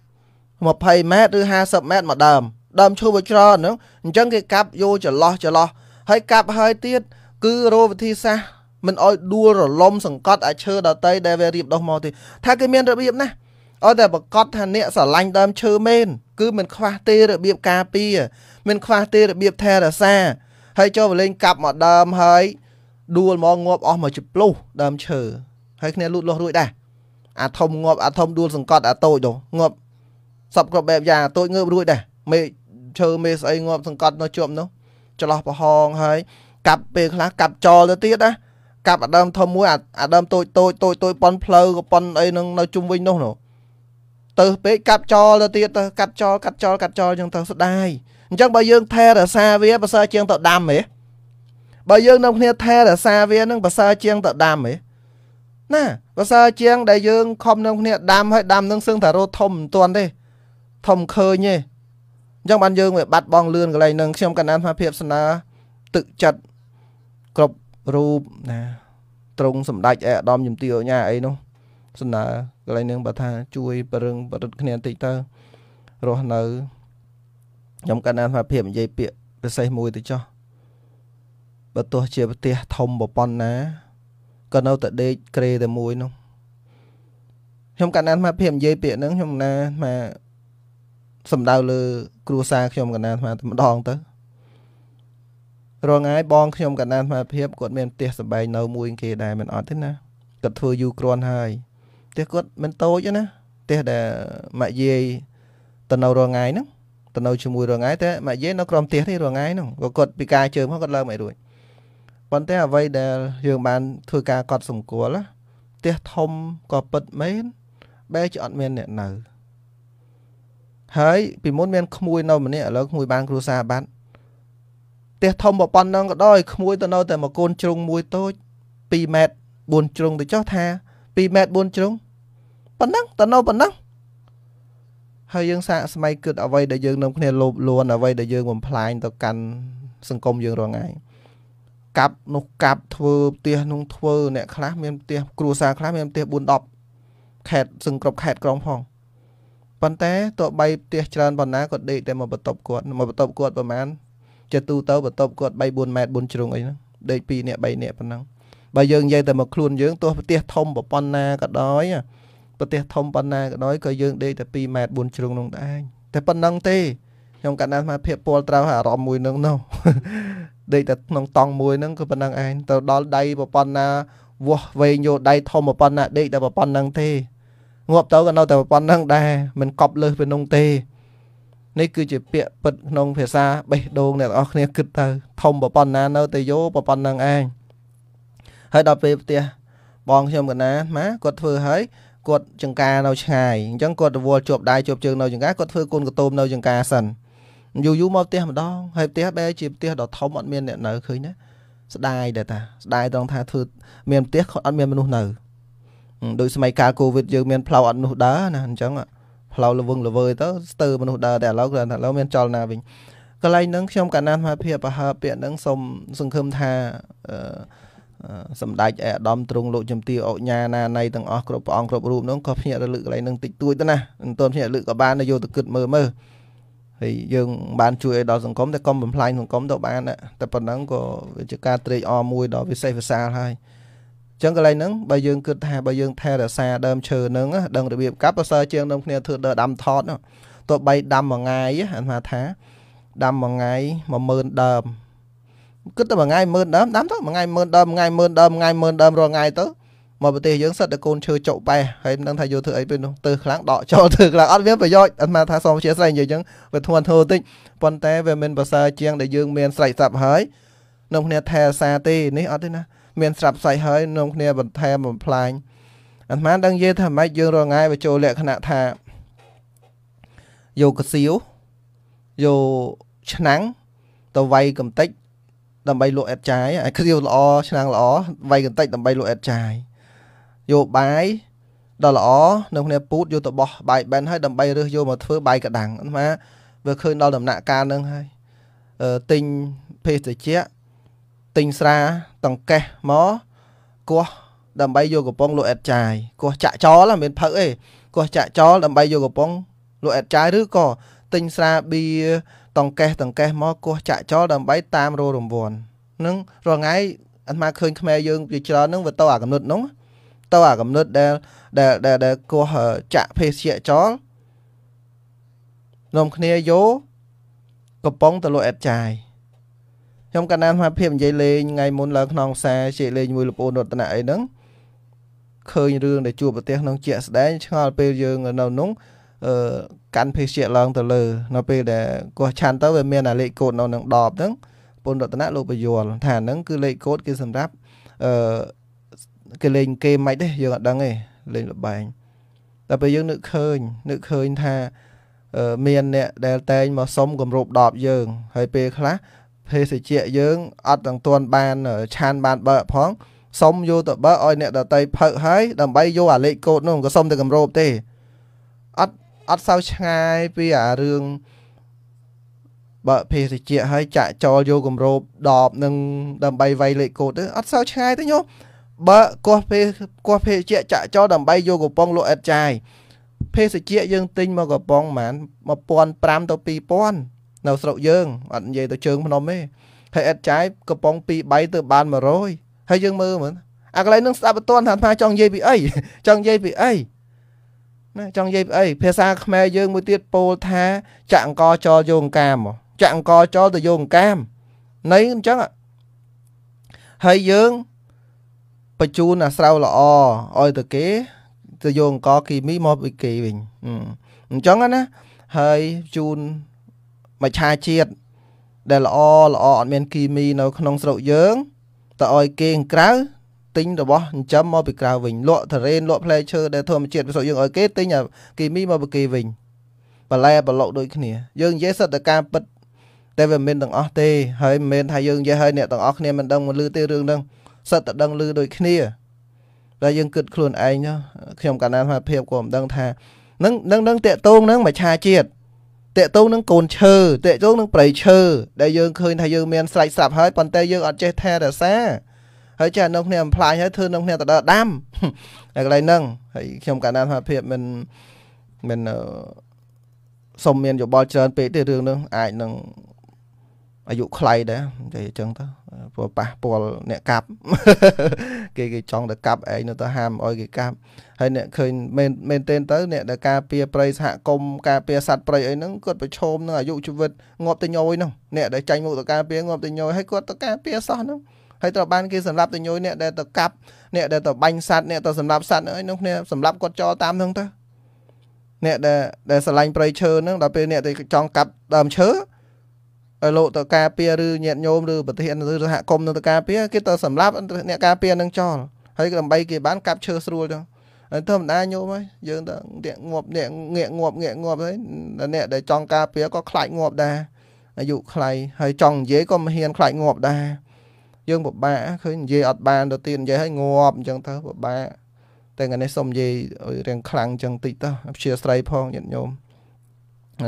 20ម៉ែត្រឬ50ម៉ែត្រមកដើមដើមឈើវាច្រើនហ្នឹងអញ្ចឹងគេកាប់យកច្រឡោះច្រឡោះហើយកាប់ហើយទៀតគឺរោវិធីសាស្ត្រមិនអោយដួលរលំសង្កត់អាឈើដតីដែលវារៀបដុះមកទេថាគេមានរបៀបណាអត់តែប្រកាសថាអ្នកស្រឡាញ់ដើមឈើមែនគឺមិនខ្វះទេរបៀបការពារមិនខ្វះទេរបៀបថែរក្សា ហើយចូលវលេងកាប់មកដើមហើយដួលមកងាប់អស់មកជិបលុះដើមឈើហើយគ្នាលូតលាស់រួចដែរអាធំងាប់អាធំដួលសង្កត់អាតូចនោះងាប់សពគ្រប់បែបយ៉ាងអាតូចងើបរួចដែរមេឈើមេស្អីងាប់សង្កត់នោះជាប់នោះច្រឡោះប្រហងហើយ កាប់ពេលខ្លះកាប់ចោលទៅទៀតណាកាប់អាដើមធំមួយអាដើមតូចតូចតូចតូចប៉ុនផ្លូវក៏ប៉ុនអីនឹងនៅជុំវិញនោះនោះទៅពេកកាប់ចោលទៅទៀតទៅកាប់ចោលកាប់ចោលកាប់ចោលចឹងទៅស្ដាយអញ្ចឹងបើយើងថែរក្សាវាប្រសើរជាងទៅដាំហ៎បើយើងនៅគ្នាថែរក្សាវានឹងប្រសើរជាងទៅដាំហ៎ណាប្រសើរជាងដែលយើងខំនៅគ្នាដាំហើយដាំនឹងសឹងតែរត់ធំមិនទាន់ទេ ធំឃើញទេអញ្ចឹងបានយើងវាបាត់បង់លឿនកន្លែងនឹងខ្ញុំកណ្ដាលសមាភិបស្នើទឹកចិត្តគ្រប់រូបណាត្រង់សម្ដេចអេអាដាមយមទីអញ្ញាអីនោះស្នើកន្លែងនឹងបើថាជួយបរឹងបរិទ្ធគ្នាបន្តិចទៅរស់នៅខ្ញុំកណ្ដាលសមភាពនិយាយពាក្យពិសេសមួយទៅចោះបើទោះជាផ្ទះធំប៉ុណ្ណាក៏នៅតែដេកក្រេតែមួយនោះខ្ញុំកណ្ដាលសមភាពនិយាយពាក្យហ្នឹងខ្ញុំណាថាសំដៅលើ គ្រួសារខ្ញុំកណ្ដាលថាម្ដងទៅរងាយបងខ្ញុំកណ្ដាលសមភាពគាត់មានផ្ទះសបែងនៅ មួយគេដែរមិនអត់ទេណាគាត់ធ្វើយូរគ្រាន់ហើយផ្ទះគាត់មិនតូចទេណាផ្ទះដែលម៉ាក់យាយទៅនៅរងាយហ្នឹងទៅនៅជាមួយរងាយតែម៉ាក់យាយនៅក្រំផ្ទះនេះរងាយហ្នឹងក៏គាត់ពីការជើងមកគាត់ឡើងមិនរួចប៉ុន្តែអ្វីដែលយើងបាន ធ្វើការកត់សម្គាល់ផ្ទះធំក៏ពិតមែនបែរជាអត់មានអ្នកនៅហើយពីមុនមានក្មួយ នៅម្នាក់ឥឡូវក្មួយបានគ្រួសារបាត់ផ្ទះធំប៉ុណ្ណឹងក៏ដោយក្មួយទៅនៅតែមកកូនជ្រុងមួយតូច2ម៉ែត្រ4ជ្រុង ទៅចុះថា2ម៉ែត្រ4ជ្រុងប៉ុណ្ណឹង ទៅនៅប៉ុណ្ណឹងហើយយើងសាកស្ម័យគិតអ្វីដែលយើងនាំគ្នាលោភលួនអ្វីដែលយើងបំផ្លាញទៅកាន់សង្គមយើងរងថ្ងៃកាប់នោះកាប់ធ្វើផ្ទះនោះធ្វើអ្នកខ្លះមានផ្ទះគ្រួសារខ្លះមានផ្ទះ4 10ខេតសឹងគ្រប់ខេតក្រុងផងប៉ុន្តែតបីផ្ទះច្រើនប៉ុណ្ណាក៏ដេកតែមកបន្ទប់គាត់មកបន្ទប់គាត់ប្រហែលជាទូទៅបន្ទប់គាត់3 4ម៉ែត្រ4ជ្រុងអីហ្នឹងដេក2នាក់3នាក់ប៉ុណ្ណឹងបើយើងនិយាយតែមកខ្លួនយើងទោះផ្ទះធំប្រប៉ុណ្ណាក៏ដោយប្រទេសធំប៉ុណ្ណាក៏ដោយក៏យើងដេកតែ2ម៉ែត្រ4ជ្រុងនោះដែរតែប៉ុណ្ណឹងទេខ្ញុំកណ្ដាលស្មារភាពពលត្រូវអារម្មណ៍មួយនឹងនោះដេកតែក្នុងតង់មួយនឹងក៏ប៉ុណ្ណឹងឯងទៅដល់ដៃប្រប៉ុណ្ណាវាស់វែងយកដៃធំប្រប៉ុណ្ណា ដេកតែប្រប៉ុណ្ណឹងទេងាប់ទៅក៏នៅតែប្រប៉ុណ្ណឹងដែរមិនកប់លើសពីនោះទេ នេះគឺជាពាក្យពិតក្នុងភាសាបេះដូងអ្នកទាំងអស់គ្នាគិតទៅធំប្រប៉ុណ្ណានៅតែយោប្រប៉ុណ្ណឹងឯងហើយដល់ពេលផ្ទះបងខ្ញុំកណាម៉ាគាត់ធ្វើហើយគាត់ចង្ការនៅឆ្ងាយអញ្ចឹងគាត់រវល់ជាប់ដៃជាប់ជើងនៅចង្ការគាត់ធ្វើគុនកតូមនៅចង្ការសិនយូរយូរមកផ្ទះម្ដងហើយផ្ទះបែរជាផ្ទះដ៏ធំអត់មានអ្នកនៅឃើញណាស្ដាយដែរតាស្ដាយត្រង់ថាធ្វើមានផ្ទះគាត់អត់មានមនុស្សនៅដោយសម័យកាលកូវីដយើងមានផ្លូវអត់នោះដើរណាអញ្ចឹងផ្លូវលវឹងលវើទៅស្ទើរមនុស្សដើរតែឥឡូវគាត់ថាឥឡូវមានចលនាវិញកន្លែងហ្នឹងខ្ញុំកណ្ដាលសមាភិបប្រហើពាក្យហ្នឹងសូមសង្ឃឹមថាអឺសម្ដេចឯអាដាមទ្រង់លោកជំទាវអុកញ៉ាណាណៃទាំងអស់គ្រប់ព្រះអង្គគ្រប់រូបនោះក៏ភ្ញាក់រលឹកកន្លែងនឹងតិចតួចទៅណាមិនទាន់ភ្ញាក់រលឹកក៏បានយកទៅគិតមើលមើលហើយយើងបានជួយឲ្យដល់សង្គមតែកុំបំផ្លាញសង្គមទៅបានតែប៉ុណ្ណឹងក៏វាជាការត្រេកអរមួយដ៏វិសេសវិសាលហើយចឹងកន្លែងហ្នឹងបើយើងគិតថាបើយើងថែរក្សាដើមឈើហ្នឹងដឹងរបៀបកាប់ប្រសើរជាងនឹងគ្នាធ្វើដើមថតទោះបីដាំមួយថ្ងៃអាថាថាដាំមួយថ្ងៃ10000ដើមគិតតែមួយថ្ងៃ10000ដើមដាំទៅមួយថ្ងៃ10000ដើមមួយថ្ងៃ10000ដើមមួយថ្ងៃ10000ដើមរាល់ថ្ងៃទៅមកប្រទេសយើងសិតតែកូនឈើចុកបែហើយមិនដឹងថាយកធ្វើអីពេលនោះទើខ្លាំងដកចោលធ្វើខ្លាំងអត់មានប្រយោជន៍អត់មកថាសមជាស្រ័យនិយាយអញ្ចឹងវាធន់ធូរតិចប៉ុន្តែវាមានប្រសើរជាងដែលយើងមានស្រ័យស្រាប់ហើយនៅគ្នាថែសាទេនេះអត់ទេណាមានស្រាប់ស្រ័យហើយនៅគ្នាបន្ថែមបំផ្លាញអត់មកដឹងនិយាយថាម៉េចយើងរងាយវាចូលលក្ខណៈថាយកកសៀវយកឆ្នាំងទៅវាយកំតិចដើម្បីលក់អេតចាយអាគ្រាវល្អឆ្នាំងល្អវាយកន្តិចដើម្បីលក់អេតចាយយកបាយដល់ល្អនៅគ្នាពូតយកទៅបោះបាយបែនហើយដើម្បីរើសយកមកធ្វើបាយកដាំងអាត្មាវាឃើញដល់ដំណាក់កាលហ្នឹងហើយអឺទិញភេសជ្ជៈទិញស្រាតង្កេះមកគោះដើម្បីយកកំប៉ុងលក់អេតចាយគោះចាក់ចោលមិនមែនផឹកទេគោះចាក់ចោលដើម្បីយកកំប៉ុងលក់អេតចាយឬក៏ទិញស្រាបៀរតង្កេះតង្កេះមកគោះចាក់ចោលដើម្បីតាមរោរង្វាន់នឹងរងាយអាត្មាឃើញខ្មែរយើងជាច្រើននឹងវាតអាកំណត់នោះតអាកំណត់ដែលដែលដែលគោះចាក់ភេសជ្ជៈចោលនំគ្នាយោកំប៉ុងទៅលក់អេតចាយខ្ញុំកណ្ដាលមកភាពនិយាយលេងថ្ងៃមុនឡើងក្នុងផ្សារជែកលេងមួយលោកអូនរតនៈអីហ្នឹងឃើញរឿងដែលជួបប្រទេសក្នុងជាក់ស្ដែងឆ្ងល់ពេលយើងនៅនោះអឺកាន់ភេសជ្ជៈឡើង ទៅលើ នៅពេលដែលកោះឆាន់ទៅវាមានអាលេខកូដនៅនឹងដបហ្នឹងពុនរតនៈលោកបយលថាហ្នឹងគឺលេខកូដគឺសម្រាប់អឺគេលេងគេមិនទេយើងអត់ដឹងទេលេងលបែងតែពេលយើងនឹកឃើញនឹកឃើញថាមានអ្នកដែលតែងមកសុំគម្រប់ដបយើង ហើយពេលខ្លះភេសជ្ជៈយើងអត់ទាំងទាន់បានឆានបានបើកផងសុំយកទៅបើកឲ្យអ្នកដតីផឹកហើយដើម្បីយកអាលេខកូដនោះក៏សុំទៅគម្រប់ទេអត់សូវឆ្ងាយពីអារឿងបើភេសជ្ជៈហើយចាក់ចោលយកគម្របដបនឹងដើម្បីវាយលេខកូដទៅអត់សូវឆ្ងាយទេញោមបើកោះភេកោះភេសជ្ជៈចាក់ចោលដើម្បីយកកំប៉ុងលក់អត់ចាយភេសជ្ជៈយើងទិញមកកំប៉ុងប្រហែល1500ទៅ2000នៅស្រុកយើងអត់និយាយទៅជើងភ្នំទេហើយអត់ចាយកំប៉ុង2 3ទៅបាន100ហើយយើងមើលមើលអាកន្លែងនឹងស្ដាប់បន្ទាន់ថាថាចង់និយាយពីអីចង់និយាយពីអីណាចង់និយាយអីភាសាខ្មែរយើងមួយទៀតពោលថា ចាក់អង្គចោលយកអង្កាមចាក់អង្គចោលទៅយកអង្កាមនៃអញ្ចឹងហើយយើងបញ្ជូនអាស្រៅល្អឲ្យទៅគេ ទៅយកអង្គគីមីមកពីគេវិញអញ្ចឹងណាហើយជូនមច្ឆាជាតិដែលល្អល្អអត់មាន គីមីនៅក្នុងស្រុកយើងទៅឲ្យគេក្រៅទិញរបស់ចិញ្ចឹមមកពីក្រៅវិញលក់ធរេនលក់ផ្លែឈើដែលធម្មជាតិវាសុខយើងឲ្យគេទិញអាគីមីមកពីគេវិញបន្លែបន្លុកដូចគ្នា យើងនិយាយសត្វតការពិត តែវាមិនទាំងអស់ទេហើយមិនមែនថាយើងនិយាយឲ្យអ្នកទាំងអស់គ្នាមិនដឹងមិនលឺទេរឿងហ្នឹងសត្វតដឹងលឺដូចគ្នាតែយើងគិតខ្លួនឯងខ្ញុំកណ្ដាលសមាភិបក៏មិនដឹងថានឹងនឹងនឹងតេតងនឹងមច្ឆាជាតិតេតងនឹងកូនឈើតេតងនឹងប្រៃឈើដែលយើងឃើញថាយើងមានស្រេចស្រាប់ហើយប៉ុន្តែយើងអត់ចេះថែរក្សាហើយចេះនៅគ្នាអំផ្លាញហើយធ្វើនៅគ្នាតដដាំតែកន្លែងហ្នឹងហើយខ្ញុំកណ្ដាលសមាភិបមិនមិនសុំមានយោបល់ច្រើនពេកទេរឿងហ្នឹង អាចនឹងអាយុខ្លីដែរនិយាយអញ្ចឹងទៅព្រោះប៉ះពាល់អ្នកកាប់គេគេចង់ទៅកាប់ឯងនៅទៅហាមឲ្យគេកាប់ហើយអ្នកឃើញមែនមែនទែនទៅ អ្នកដែលការពារព្រៃសហគមន៍ការពារសត្វព្រៃអីហ្នឹងគាត់ប្រឈមនឹងអាយុជីវិតងាប់ទៅញយហ្នឹងអ្នកដែលចាញ់មុខទៅការពារងាប់ទៅញយហើយគាត់ទៅការពារសោះហ្នឹងហើយត្រូវបានគេសម្លាប់ទៅញយអ្នកដែលទៅកាប់អ្នកដែលទៅបាញ់សัตว์អ្នកទៅសម្លាប់សัตว์ហ្នឹងហើយនោះគ្នាសម្លាប់គាត់ចោលតាមហ្នឹងទៅអ្នកដែលដែលឆ្លាញ់ព្រៃឈើហ្នឹងដល់ពេលអ្នកទៅចង់កាប់ដើមឈើឲ្យលោកទៅការពារឬញាតញោមឬប្រធានឬសហគមន៍នឹងទៅការពារគេទៅសម្លាប់អ្នកការពារនឹងចោលហើយដើម្បីគេបានកាប់ឈើស្រួលទៅហើយធម្មតាញោមហើយយើងទៅងាកងាប់អ្នកងាកងាប់ងាកងាប់ហើយអ្នកដែលចង់ការពារក៏ខ្លាចងាប់ដែរអាយុខ្លីហើយចង់និយាយក៏មិនហ៊ានខ្លាចងាប់ដែរយើងពិបាកឃើញនិយាយអត់បានទៅទៀតនិយាយឲ្យងាប់អញ្ចឹងទៅពិបាកតែថ្ងៃនេះសូមនិយាយឲ្យរៀងខ្លាំងអញ្ចឹងតិចទៅអព្យាស្រ័យផងញាតិញោម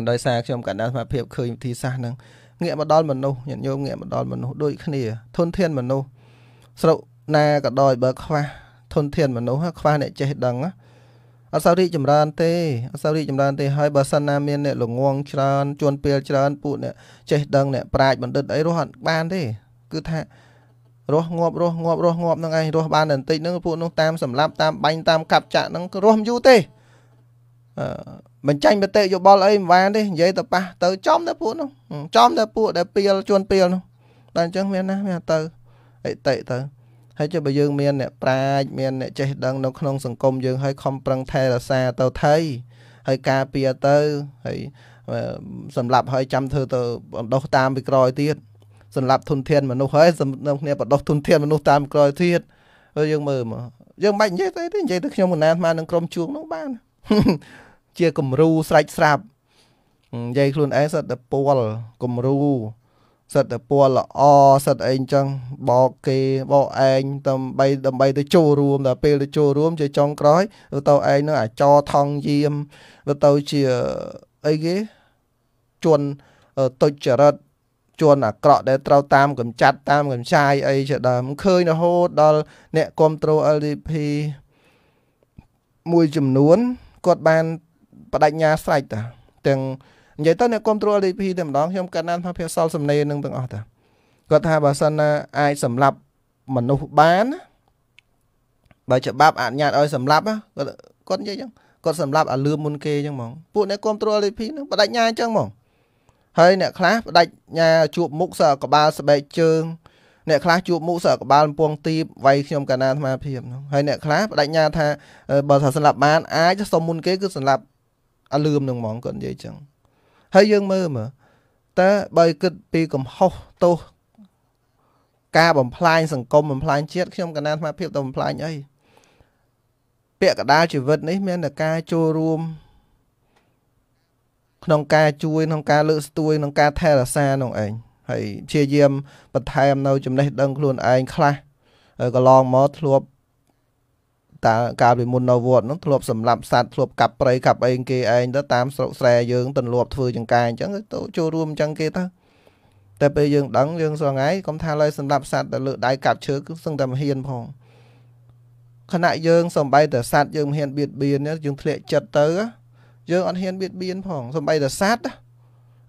ដោយសារខ្ញុំកណ្ដាលសមាភិបឃើញវិធីសាស្ត្រហ្នឹងងាកមកដល់មនុស្សញាតិញោមងាកមកដល់មនុស្សដូចគ្នាធនធានមនុស្សស្រុកណាក៏ដោយបើ ខ្វះធនធានមនុស្សខ្វះអ្នកចេះដឹងណាអត់សូវរីកចម្រើន ទេអត់សូវរីកចម្រើនទេហើយបើសិនណាមានអ្នកល្ងងច្រើនជួនពេលច្រើនពួកអ្នកចេះដឹងអ្នកប្រាជ្ញបណ្ឌិតអីរស់អត់បានទេគឺថារស់ងាប់រស់ងាប់រស់ងាប់នឹងឯងរស់បានតែបន្តិចនឹងពួកនោះតាមសម្លាប់តាមបាញ់តាមកាប់ចាក់នឹងរស់មិនយូរទេអឺមិនចាញ់បតិយោបល់អីមិនបានទេនិយាយទៅប៉ះទៅចំតែពួកនោះចំតែពួកដែលពីលជួនពីលនោះតែអញ្ចឹងមានណាមានទៅអតិទៅហើយចុះបើយើងមានអ្នកប្រាជ្ញមានអ្នកចេះ ដឹងនៅក្នុង សង្គមយើង ហើយខំប្រឹងថែរក្សាទៅថៃហើយការពារទៅហើយសម្រាប់ហើយចាំធ្វើទៅបណ្ដោះតាមពីក្រោយទៀតសម្លាប់ធនធានមនុស្សហើយសម្រាប់គ្នាបដោះធនធានមនុស្សតាម ក្រោយទៀតហើយយើងមើលមកយើងមិនបាច់និយាយទេនិយាយទៅខ្ញុំកណាអានឹងក្រុមជួងនោះបានជាគំរូស្រេចស្រាប់និយាយខ្លួនឯងសិតតែពលគំរូសិតតែពលល្អសិតអីអញ្ចឹងបោកគេបោកឯងដើម្បីដើម្បីទៅចូលរួមដល់ពេលទៅចូលរួមជាចុងក្រោយទៅឯងនឹងអាចថងយាមទៅជាអីគេជន់ទុច្ចរិតជនអាក្រក់ដែលត្រូវតាមកំចាត់តាមកំចាយអីជាដើមឃើញរហូតដល់អ្នកគ្រប់គ្រង LDP មួយចំនួនគាត់បានបដិញ្ញាស្រេចតាទាំងនិយាយទៅអ្នកគ្រប់គ្រង LDP តែម្ដងខ្ញុំកណ្ដាលថាភាពសល់សំណេរនឹងទាំងអស់តាគាត់ថាបើសិនណាអាចសម្លាប់មនុស្សបានបើច្បាប់អនុញ្ញាតឲ្យសម្លាប់គាត់គាត់និយាយចឹងគាត់សម្លាប់អាលឿមមុនគេចឹងហ្មងពួកអ្នកគ្រប់គ្រង LDP នឹងបដិញ្ញាចឹងហ្មងហើយអ្នកខ្លះផ្ដាច់ញាជួប មុខសើក្បាលស្បែកជើងអ្នកខ្លះជួបមុខសើក្បាលពងទីបវាយខ្ញុំកាណាអាត្មាភាពនោះហើយអ្នកខ្លះបដិញ្ញាថាបើថាសម្លាប់បានអាចសុំមុនគេគឺសម្លាប់អាលឿមនឹងហ្មងគាត់និយាយចឹងហើយយើងមើលមើលតើបើគិតពីកំហុសទោសការបំផ្លាញសង្គមបំផ្លាញជាតិខ្ញុំកាណាអាត្មាភាពទៅបំផ្លាញអីពាក្យកដាលជីវិតនេះ មានតែការចូលរួមក្នុងការជួយក្នុងការលើកស្ទួយក្នុងការថែរក្សានោះឯងហើយព្យាយាមបន្ថែមនៅចំណេះ ដឹងខ្លួនឯងខ្លះកន្លងមកធ្លាប់តើកាលពីមុននៅវត្តនោះធ្លាប់សម្លាប់សត្វធ្លាប់កាប់ព្រៃកាប់អីគេឯងទៅតាមស្រុកស្រែយើងទន្លាប់ធ្វើចង្ការអញ្ចឹងទៅចូលរួមអញ្ចឹងគេទៅតែពេលយើងដឹងយើងស្រងាយកុំថាឡើយសម្រាប់សត្វដែលលើដៃកាប់ឈើគឺសឹងតែមហ៊ានផងខណៈយើងសំបីតែសត្វយើងមហ៊ានបៀតបៀនយើងធ្លាក់ចិត្តទៅយើងអត់ហ៊ានបៀតបៀនផងសំបីតែសត្វ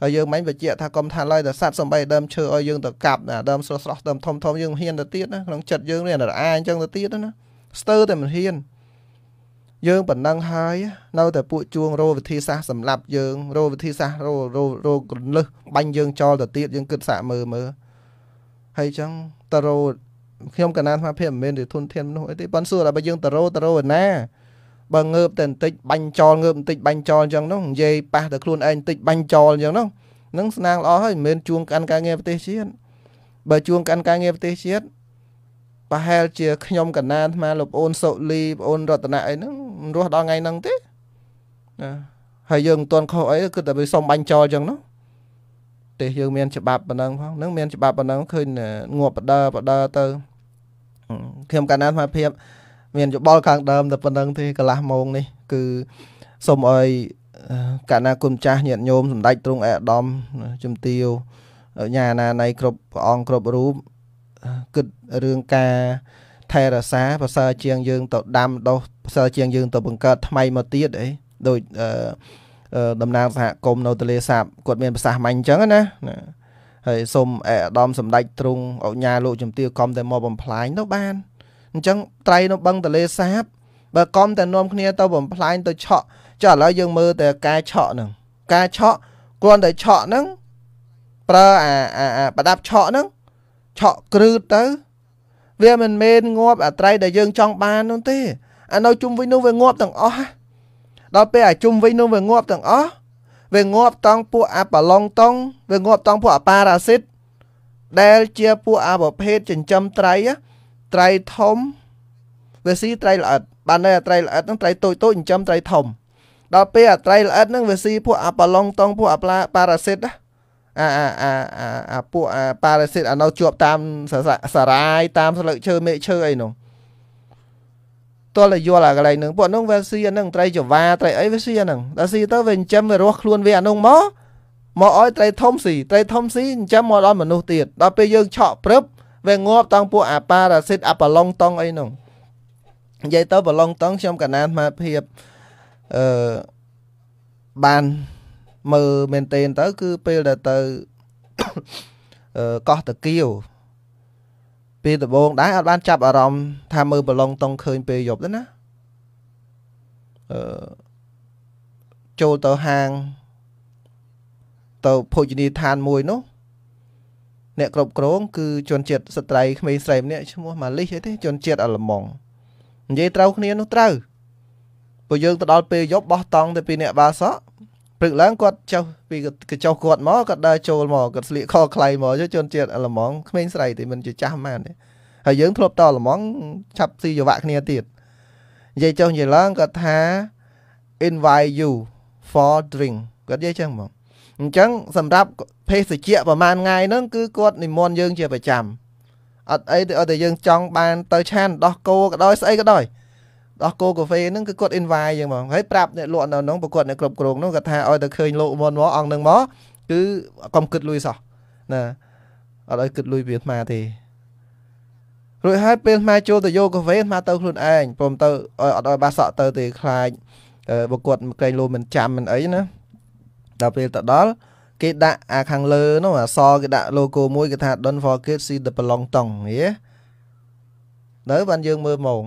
ហើយយើងមិនបញ្ជាក់ថាកុំថាឡើយតែសត្វសំបីដើមឈើឲ្យយើងទៅកាប់ណាដើមស្រស់ស្រស់ដើមធំធំយើងហ៊ានទៅទៀតណាក្នុងចិត្តយើងនេះរអាអញ្ចឹងទៅទៀតណាស្ទើរតែមិនហ៊ានយើងប៉ុណ្ណឹងហើយ នៅតែពួកជួងរោវិធីសាស្ត្រសម្រាប់យើងរោវិធីសាស្ត្ររោរោរោកលឹះបាញ់យើងចោលទៅទៀតយើងគិតសាក់មើលមើលហើយអញ្ចឹងតរោខ្ញុំកណានអាភិបមិនមែនឬធនធានមនុស្សអីទេប៉ុន្តែសួរថាបើយើងតរោតរោណាបើងើបតែបន្តិចបាញ់ចោលងើបបន្តិចបាញ់ចោលអញ្ចឹងនោះនិយាយប៉ះទៅខ្លួនឯងបន្តិចបាញ់ចោលអញ្ចឹងនោះនឹងស្នាងល្អហើយមិនមែនជួងកាន់ការងារប្រទេសជាតិបើជួងកាន់ការងារប្រទេសជាតិប្រហែលជាខ្ញុំកណានអាលោកអូនសុលីបងអូនរតនាអីហ្នឹងមិនរស់ដល់ថ្ងៃហ្នឹងទេណាហើយយើងមិនទាន់ខុសអីគឺតែវាសុំបាញ់ចោលអញ្ចឹងនោះទេសយើងមានច្បាប់ប៉ុណ្ណឹងផងនឹងមានច្បាប់ប៉ុណ្ណឹងឃើញងាប់បដើបដើទៅខ្ញុំកណានអាភាពមានយោបល់ខាងដើមតែប៉ុណ្្នឹងទេកន្លះម៉ោងនេះគឺសូមឲ្យកណាគុណចាស់ញាតិញោមសម្ដេចទ្រង់អេដាមជំទាវញាណាណៃគ្រប់ព្រះអង្គគ្រប់រូបគិតរឿងការថែរក្សាប្រសើរជាងយើងទៅដាំដុះប្រសើរជាងយើងទៅបង្កើតថ្មីមកទៀតអីដូចតំណាងសហគមន៍នៅទលេសាបគាត់មានប្រសាសន៍ម៉ាញ់អញ្ចឹងណាណា ហើយសូមអេដាមសម្ដេចទ្រង់អញ្ញាលោកជំទាវកុំតែមកបំផ្លាញទៅបានអញ្ចឹងត្រៃនៅបឹងទលេសាបបើកុំតែនាំគ្នាទៅបំផ្លាញទៅឆក់ចុះឥឡូវយើងមើលតែការឆក់ហ្នឹងការឆក់គ្រាន់តែឆក់ហ្នឹងប្រើអាអាប្រដាប់ឆក់ហ្នឹងឆក់គ្រឺទៅ វាមិនមែនងាប់អាត្រៃដែលយើងចង់បាននោះទេអានៅជុំវិញនោះវាងាប់ទាំងអស់ដល់ពេលអាជុំវិញនោះវាងាប់ទាំងអស់វាងាប់តង់ពួកអាបាឡុងតង់វាងាប់តង់ពួកអាប៉ារ៉ាស៊ីតដែលជាពួកអាប្រភេទចិញ្ចឹមត្រៃត្រីធំវាស៊ីត្រីល្អិតបានន័យអាត្រីល្អិតហ្នឹងត្រីតូចតូចចិញ្ចឹមត្រីធំដល់ពេលអាត្រីល្អិតហ្នឹងវាស៊ីពួកអាប៉ឡុងតង់ពួកអាប្លាប៉ារ៉ាស៊ីតណាអាអាអាអាអាពួកអាប៉ារ៉ាស៊ីតអានៅជាប់តាមសារាយតាមស្លឹកឈើមេឃឈើអីនោះតលយល់អាកន្លែងហ្នឹងពួកហ្នឹងវាស៊ីអាហ្នឹងត្រីចវ៉ាត្រីអីវាស៊ីអាហ្នឹងដល់ស៊ីទៅវាចិញ្ចឹមវារស់ខ្លួន វាអាហ្នឹងមកមកឲ្យត្រីធំស៊ីត្រីធំស៊ីចិញ្ចឹមមកដល់មនុស្សទៀតដល់ពេលយើងឆក់ព្រឹបវាងាប់តង់ពួកអាប៉ារ៉ាស៊ីតអាប៉ឡុងតង់អីនោះនិយាយទៅប្រឡងតង់ខ្ញុំកណានស្មារភាពអឺបានមើលមែនទែនទៅគឺពេលដែលទៅអឺកោះតាគៀវពេលដំបូងដែរអត់បានចាប់អារម្មណ៍ថាមើលប្រឡងតង់ឃើញពេលយប់ទេណាអឺចូលទៅហាងទៅភោជនីយដ្ឋានមួយនោះអ្នកគ្រប់គ្រងគឺជនជាតិស្ត្រីក្មេងស្រីម្នាក់ឈ្មោះម៉ាលីសអីទេជនជាតិអាល្លឺម៉ង់និយាយត្រូវគ្នានោះត្រូវពួកយើងទៅដល់ពេលយប់បោះតង់ទៅពីអ្នកបាសក់ព្រឹកឡើងគាត់ចុះពីកញ្ចុះគាត់មកគាត់ដើរចូលមកគាត់ស្លៀកខខ្លៃមកចុះជនជាតិអាល្លឺម៉ង់ក្មេងស្រីទេមិនជាចាស់ម៉ានទេហើយយើងធ្លាប់តអាល្លឺម៉ង់ឆាប់ស៊ីយោវៈគ្នាទៀតនិយាយចុះនិយាយឡើងគាត់ថា invite you for drink គាត់និយាយចឹងហ្មងអញ្ចឹងសម្រាប់ភេសជ្ជៈប្រហែលថ្ងៃហ្នឹងគឺគាត់និមន្តយើងជាប្រចាំអត់អីទេអត់តែយើងចង់បានទៅ ឆាន ដោះគោក៏ដោយស្អីក៏ដោយដោះគោកាហ្វេហ្នឹងគឺគាត់ invite យើងហ្មងហើយប្រាប់អ្នកលក់នៅហ្នឹងប្រកួតអ្នកគ្រប់គ្រងហ្នឹងគាត់ថាឲ្យតែឃើញលោកមុនមកអង្គហ្នឹងមកគឺកុំគិតលុយសោះណាអត់ឲ្យគិតលុយវាថ្មទេរួចហើយពេលថ្មចូលទៅយកកាហ្វេថ្មទៅខ្លួនឯងព្រមទៅឲ្យអត់ឲ្យបាសក់ទៅទេខ្លាចប្រកួតក្រែងលោមិនចាំមិនអីណាដល់ពេលទៅដល់គេដាក់អាខាងលើនោះអសគេដាក់ logo មួយគេថា don't forget see the belong tong ហ៎នៅបានយើងមើលមក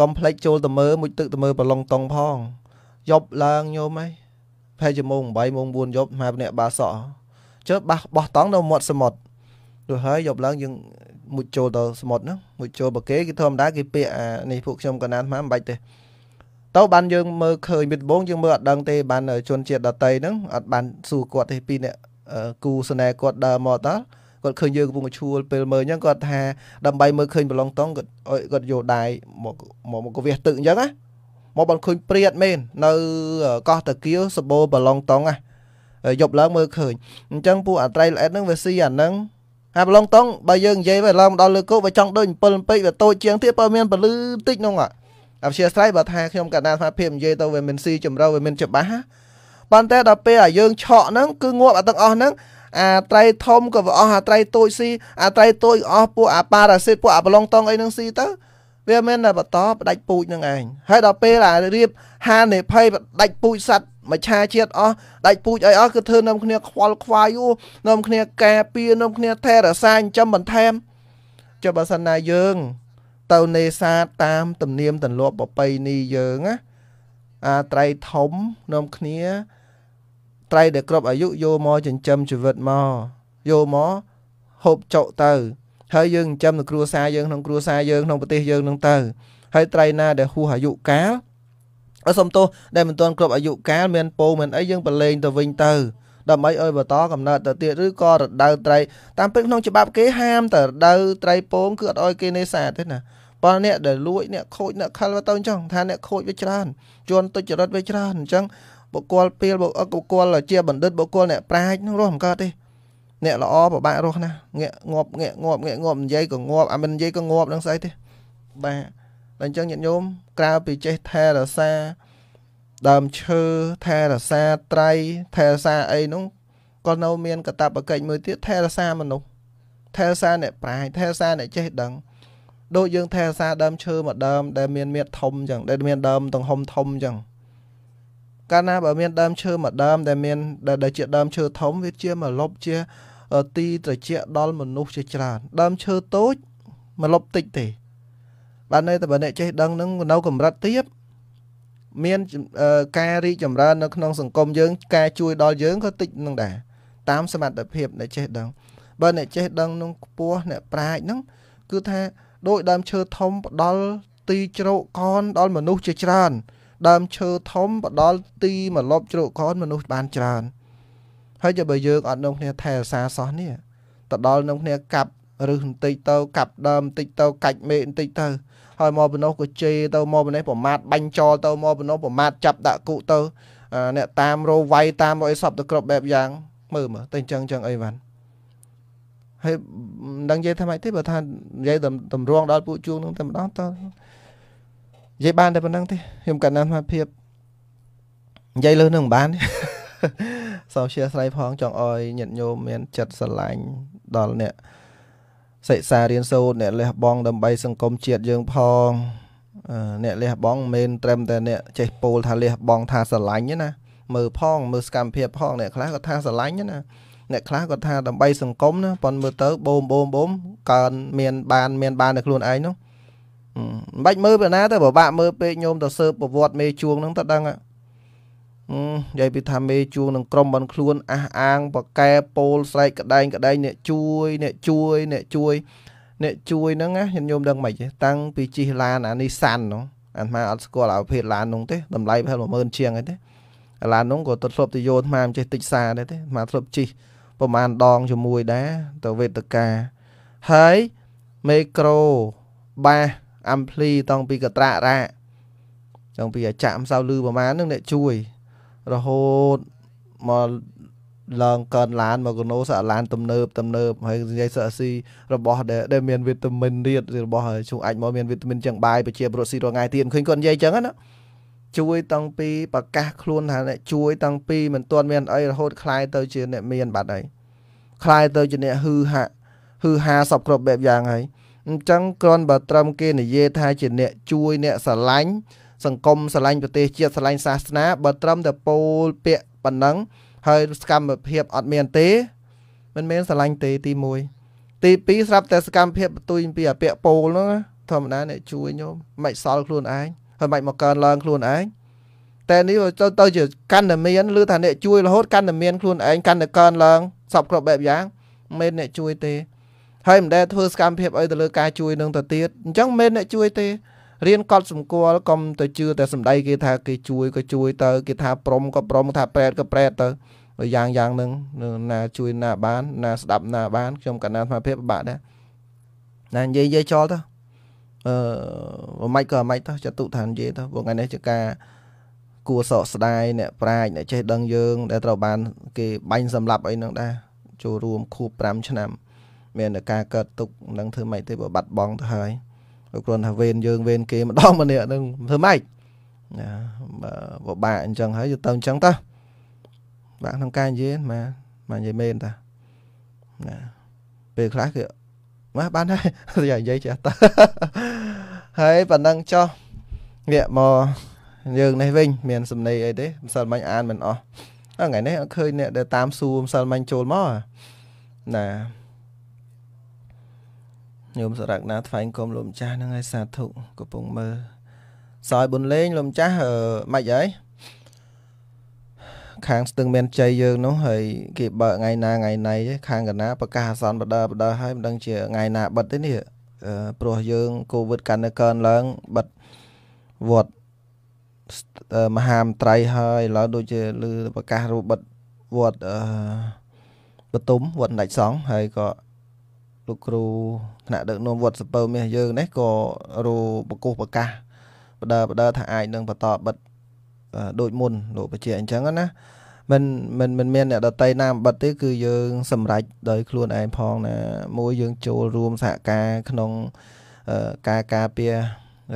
កុំភ្លេចចូលទៅមើលមួយទឹកទៅមើលប្រឡងតុងផងយប់ឡើងញោមឯងផេជាម៉ោង8ម៉ោង4យប់ម៉ែម្នាក់បាសក់ចុះបះបោះតង់នៅមាត់សមុទ្រនោះហើយយប់ឡើងយើង មួយចូលទៅសមុទ្រហ្នឹងមួយចូលប្រគេគេធម្មតាគេពាកអានេះពួកខ្ញុំកណ្ដាលអាមិនបាច់ទេទៅបានយើងមើលឃើញពីដំបូងយើងមើលអត់ដឹងទេបានជនជាតិដតីហ្នឹងអត់បានសួរគាត់ទេពីអ្នកគូស្នេហ៍គាត់ដើរមកដល់គាត់ឃើញយើងកំពុងឈួលពេលមើលអញ្ចឹងគាត់ថាដើម្បី មើលឃើញប្រឡងតង់គាត់គាត់យកដៃមកមកកវះទឹកអញ្ចឹងណាមកបានឃើញព្រាតមែននៅកោះតាគៀវសបោប្រឡងតង់ណាយប់ឡើងមើលឃើញអញ្ចឹងពួកអត្រៃល្អិតហ្នឹងវាស៊ីអាហ្នឹងអាប្រឡងតង់បើយើងនិយាយវាឡើងដល់លើគោវាចង់ដូច7ពេកវាតូចជាងទៀតបើមានពលឺតិចហ្នឹងអាអព្យាស្រ័យបើថាខ្ញុំកណ្ដាលអាភិបនិយាយទៅវាមិនស៊ីចម្រូវវាមិនច្បាស់ប៉ុន្តែដល់ពេលអាយើងឆក់ហ្នឹងគឺងាប់អាទាំងអស់ហ្នឹងអាត្រៃធំក៏វាអស់អាត្រៃតូចស៊ីអាត្រៃតូចអស់ពួកអាប៉ារ៉ាស៊ីតពួកអាប្រឡងតង់អីហ្នឹងស៊ីទៅវាមានតែបន្តផ្ដាច់ពូជនឹងឯងហើយដល់ពេលអារៀបហានិភ័យផ្ដាច់ពូជសัตว์មច្ឆាជាតិអស់ដាច់ពូជអីអស់គឺធ្វើនាំគ្នាខ្វល់ខ្វាយនាំគ្នាការពារនាំគ្នាថែរក្សាចិញ្ចឹមបន្ថែមចុះបើសិនណាយើងទៅនេសាទតាម ទំនៀមទម្លាប់ប្រពៃណីយើងណាអាត្រៃធំនំគ្នា ត្រៃដែលគ្រប់អាយុយកមកចិញ្ចឹមជីវិតមកយកមកហូបចុកទៅ ហើយយើងចិញ្ចឹមនៅគ្រួសារយើងក្នុងគ្រួសារយើងក្នុងប្រទេសយើងនឹងទៅ ហើយត្រៃណាដែល ហួសអាយុកាលអសុំទោសដែលមិនទាន់គ្រប់អាយុកាលមានពោមិនអីយើងប្រឡែងទៅវិញទៅដើម្បីឲ្យបន្តកំណត់ទៅទៀតឬក៏រដូវត្រីតាមពិតក្នុងច្បាប់គេហាមតែរដូវត្រីពងគឺអត់ឲ្យគេនេសាទទេណាបើអ្នកដែលលួចអ្នកខូចអ្នកខលទៅអញ្ចឹងថាអ្នកខូចវាច្រើនជន់ទុច្ចរិតវាច្រើនអញ្ចឹងបុគ្គលពីលបុគ្គលជាបណ្ឌិតបុគ្គលអ្នកប្រាជ្ញនឹងរស់មិនកើតទេអ្នកល្អពិបាករស់ណាងាកងាប់ងាកងាប់ងាកងាប់និយាយក៏ងាប់អាមិននិយាយក៏ងាប់នឹងស្អីទេបាទអញ្ចឹងញាតិញោមក្រៅពីចេះថែរក្សាដើមឈើថែរក្សាត្រៃថែរក្សាអីនោះក៏នៅមានកតបកិច្ចមួយទៀតថែរក្សាមនុស្សថែរក្សាអ្នកប្រាជ្ញថែរក្សាអ្នកចេះដឹង ដូចយើងថែរក្សាដើមឈើមួយដើមដែលមានមាឌធំអញ្ចឹងដែលមានដើមទំហំធំអញ្ចឹងកាលណាបើមានដើមឈើមួយដើមដែលមានដែលជាដើមឈើធំវាជាមកលប់ជា ទីត្រជាក់ដល់មនុស្សជាច្រើន ដើមឈើតូចមកលប់តិចទេបានន័យតែបើអ្នកចេះដឹងនឹងនៅកម្រិតទៀតមានការរីកចម្រើននៅក្នុងសង្គមយើង ការជួយដល់យើងក៏តិចនឹងដែរតាមសមត្ថភាពអ្នកចេះដឹងបើអ្នកចេះដឹងនឹងខ្ពស់អ្នកប្រាជ្ញនឹងគឺថាដោយដើមឈើធំផ្ដល់ទីជ្រកកនដល់មនុស្សជាច្រើន ដើមឈើធំផ្ដល់ទីមកលប់ជ្រកកនមនុស្សបានច្រើនហើយចុះបើយើងអត់នឹងគ្នាថែរក្សាសោះនេះទៅដល់នឹងគ្នាកាប់ឬបន្តិចទៅកាប់ដើមបន្តិចទៅកាច់មេបន្តិចទៅហើយមកបំណោះក៏ជេរទៅមកបំណេះប្រមាថបាញ់ចោលទៅមកបំណោះប្រមាថចាប់ដាក់គុកទៅ អ្នកតាមរោវាយតាមរោអីសពទៅគ្រប់បែបយ៉ាងមើលមើលតែអញ្ចឹងអញ្ចឹងអីវ៉ាន់ហើយមិនដឹងនិយាយថាម៉េចទេបើថានិយាយតម្រង់ដល់ពួកជួងនឹងតែម្ដងតនិយាយបានតែប៉ុណ្្នឹងទេខ្ញុំកណ្ដាលមកភាពនិយាយលើនឹងមិនបានសោជាស្រ័យផងចង់អោយញាតញោមមានចិត្តស្រឡាញ់ដល់អ្នកសិក្សារៀនសូត្រអ្នកលះបង់ដើម្បីសង្គមជាតិយើងផងអ្នកលះបង់មិនត្រឹមតែអ្នកចេះពោលថាលះបង់ថាស្រឡាញ់ទេណាមើលផងមើលសកម្មភាពផងអ្នកខ្លះក៏ថាស្រឡាញ់ណាអ្នកខ្លះក៏ថាដើម្បី សង្គមណាប៉ុន្តែមើលទៅបូមបូមបូមកើនមានបានមានបានតែខ្លួនឯងនោះមិនបាច់មើលពីណាទៅពិបាកមើលពេកញោមទៅស៊ើបប្រវត្តិមេជួងហ្នឹងទៅដឹងហ្នឹងនិយាយពីថាមេជួងនឹងក្រុមបានខ្លួនអះអាង បកែពោលស្រែកក្តែង ក្តែងអ្នកជួយអ្នកជួយអ្នកជួយអ្នកជួយហ្នឹងណាខ្ញុំញោមដឹងមិនតាំងពីជិះឡានអានីសាន់ហ្នឹងអាត្មាអត់ស្គាល់ប្រភេទឡានហ្នឹងទេតម្លៃប្រហែល10000ជាងអីទេឡានហ្នឹងក៏ទៅធ្លាប់ទៅយោអាត្មាមិនចេះតិចសាដែរទេអាត្មាធ្លាប់ជិះប្រហែលដងជាមួយដែរទៅវេទកាហើយមេក្រូបាសអំភ្លីតង់ពីកត្រារ៉ាតង់ពីអាចាក់មិនសូវលឺប្រហែលហ្នឹងអ្នកជួយរហូតមកឡើងកើនឡានមកកណូសាឡាន ទំនើបទំនើបហើយនិយាយសាស៊ីរបស់ដែលដែលមានវីតាមីនរៀតរបស់ជុំអាចមកមានវីតាមីនចឹងបាយប្រជាប្រុសស៊ីរាល់ថ្ងៃទៀតឃើញគាត់និយាយចឹងណាជួយតាំងពីប្រកាសខ្លួនថាអ្នកជួយតាំងពីមិនទាន់មានអីរហូតคลายទៅជាអ្នកមានបាត់ហើយคลายទៅជាអ្នកហឺហាហឺហាសពគ្រប់បែបយ៉ាងហើយអញ្ចឹងគ្រាន់បើត្រឹមគេនិយាយថា ជាអ្នកជួយអ្នកស្រឡាញ់សង្គមស្រឡាញ់ប្រទេសជាតិស្រឡាញ់សាសនាបើត្រឹមតែពោលពាក្យប៉ុណ្ណឹងហើយសកម្មភាពអត់មានទេ មិនមែនស្រឡាញ់ទេទី1ទី2ស្រាប់តែសកម្មភាពបន្ទុយពីអាពាក់ពោលហ្នឹងធម្មតាអ្នកជួយញោមមិនសល់ខ្លួនឯងហើយមិនមកកើនឡើងខ្លួនឯងតែនេះទៅទៅជាកណ្ដមានឬថាអ្នកជួយរហូតកណ្ដមានខ្លួនឯងកណ្ដកើនឡើងសពគ្រប់បែបយ៉ាងមិនអ្នក ជួយទេហើយមិនដែលធ្វើសកម្មភាពអីទៅលើការជួយនឹងទៅទៀតអញ្ចឹងមិនអ្នកជួយទេរៀនកត់សម្គាល់កុំទៅជឿតែសំដីគេថាគេជួយក៏ជួយទៅគេថាព្រមក៏ព្រម ថាប្រែតក៏ប្រែតទៅយ៉ាងយ៉ាងហ្នឹងណាជួយណា បានណាស្ដាប់ណាបានខ្ញុំកណ្ដាលស្មារតីពិបាកដែរណានិយាយនិយាយចោលទៅអឺមិនក៏មិនទៅចតុឋាននិយាយទៅព្រោះថ្ងៃនេះជាការគួរសោកស្ដាយអ្នកប្រាជ្ញអ្នកចេះដឹងយើងដែលត្រូវបានគេបាញ់សម្លាប់អីហ្នឹងដែរចូលរួមខួប5ឆ្នាំ មានតែការកើតទុកនឹងធ្វើម៉េចទេបើបាត់បង់ទៅហើយគ្រាន់ថាវេនយើងវេនគេម្ដងម្នាក់នឹងធ្វើម៉េចណាបើពិបាកអញ្ចឹងហើយទៅអញ្ចឹងតោះបាក់ក្នុងការនិយាយម៉ាម៉ានិយាយមែនតាណាពេលខ្លះគឺម៉ាបានហើយតែនិយាយចេះតើហើយប៉ណ្ណឹងចោះងាកមកយើងនេះវិញមានសំណេរអីទេម្សិលមិញអានមិនអស់ថ្ងៃនេះអត់ឃើញអ្នកដែលតាមសួរម្សិលមិញចូលមកណាញោមសរកណាថ្លែងគុំលោកម្ចាស់ហ្នឹងឲ្យសាធុកំពុងមើលសោយប៊ុនលេងលោកម្ចាស់មិនអីខាងស្ទឹងមានជ័យយើងនោះហើយគេបើថ្ងៃណាថ្ងៃណៃខាងកណាប្រកាសអាសន្នបដើបដើហើយមិនដឹងជាថ្ងៃណាបិទទេនេះព្រោះយើងកូវីដកាន់តែកើនឡើងបិទវត្តមហាមត្រៃហើយឡើយដូចជាលឺប្រកាសរូបបិទវត្តបតុមវត្តដាច់សង់ហើយក៏លោកគ្រូថ្នាក់ដឹកនាំវត្តសពើមាសយើងនេះក៏រੂបកុសប្រកាសបដើបដើថាអាចនឹងបន្តបិទដូចមុនលោកបញ្ជាអញ្ចឹងណាមិនមិនមិនមានអ្នកដតីណាបិទទេគឺយើង សម្រេចដោយខ្លួនឯងផងណា មួយយើង ចូលរួមសហការក្នុងការការពារ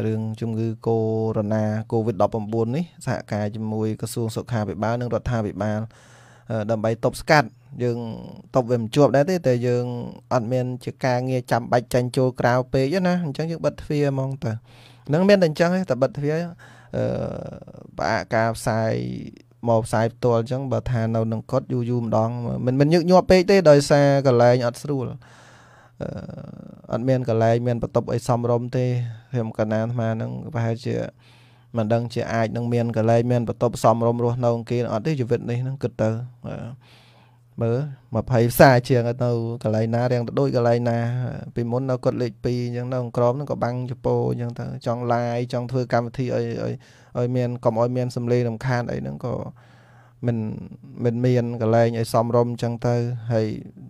រឿងជំងឺកូវីដ -19 នេះសហការជាមួយក្រសួងសុខាភិបាលនិងរដ្ឋាភិបាល ដើម្បីទប់ស្កាត់យើងតបវាមិនជាប់ដែរទេតែយើងអត់មានជាការងារចាំបាច់ចាញ់ចូលក្រៅពេកណាអញ្ចឹងយើងបិទទ្វារហ្មងទៅនឹងមានតែអញ្ចឹងតែបិទទ្វារអឺប្រអាក់ការផ្សាយមកផ្សាយផ្ទាល់អញ្ចឹងបើថានៅនឹងកត់យូរយូរម្ដងមិនមិនញឹកញាប់ពេកទេដោយសារកលែងអត់ស្រួលអឺអត់មានកលែងមានបន្ទប់អីសំរុំទេខ្ញុំកណានអាត្មានឹងប្រហែលជាមិនដឹងជាអាចនឹងមានកលែងមានបន្ទប់សំរុំរស់នៅអង្គាអត់ទេជីវិតនេះនឹងគិតទៅបាទមើល20ផ្សារជាងនៅកន្លែងណារៀងទៅដូចកន្លែងណា ពីមុននៅគាត់លេខ2អញ្ចឹងនៅក្រមហ្នឹងក៏បាំងជពោអញ្ចឹងទៅចង់ឡាយចង់ធ្វើកម្មវិធីឲ្យឲ្យឲ្យមានកុំឲ្យមានសំឡេងរំខានអីហ្នឹងក៏មិនមិនមានកន្លែងឲ្យសំរុំអញ្ចឹងទៅហើយ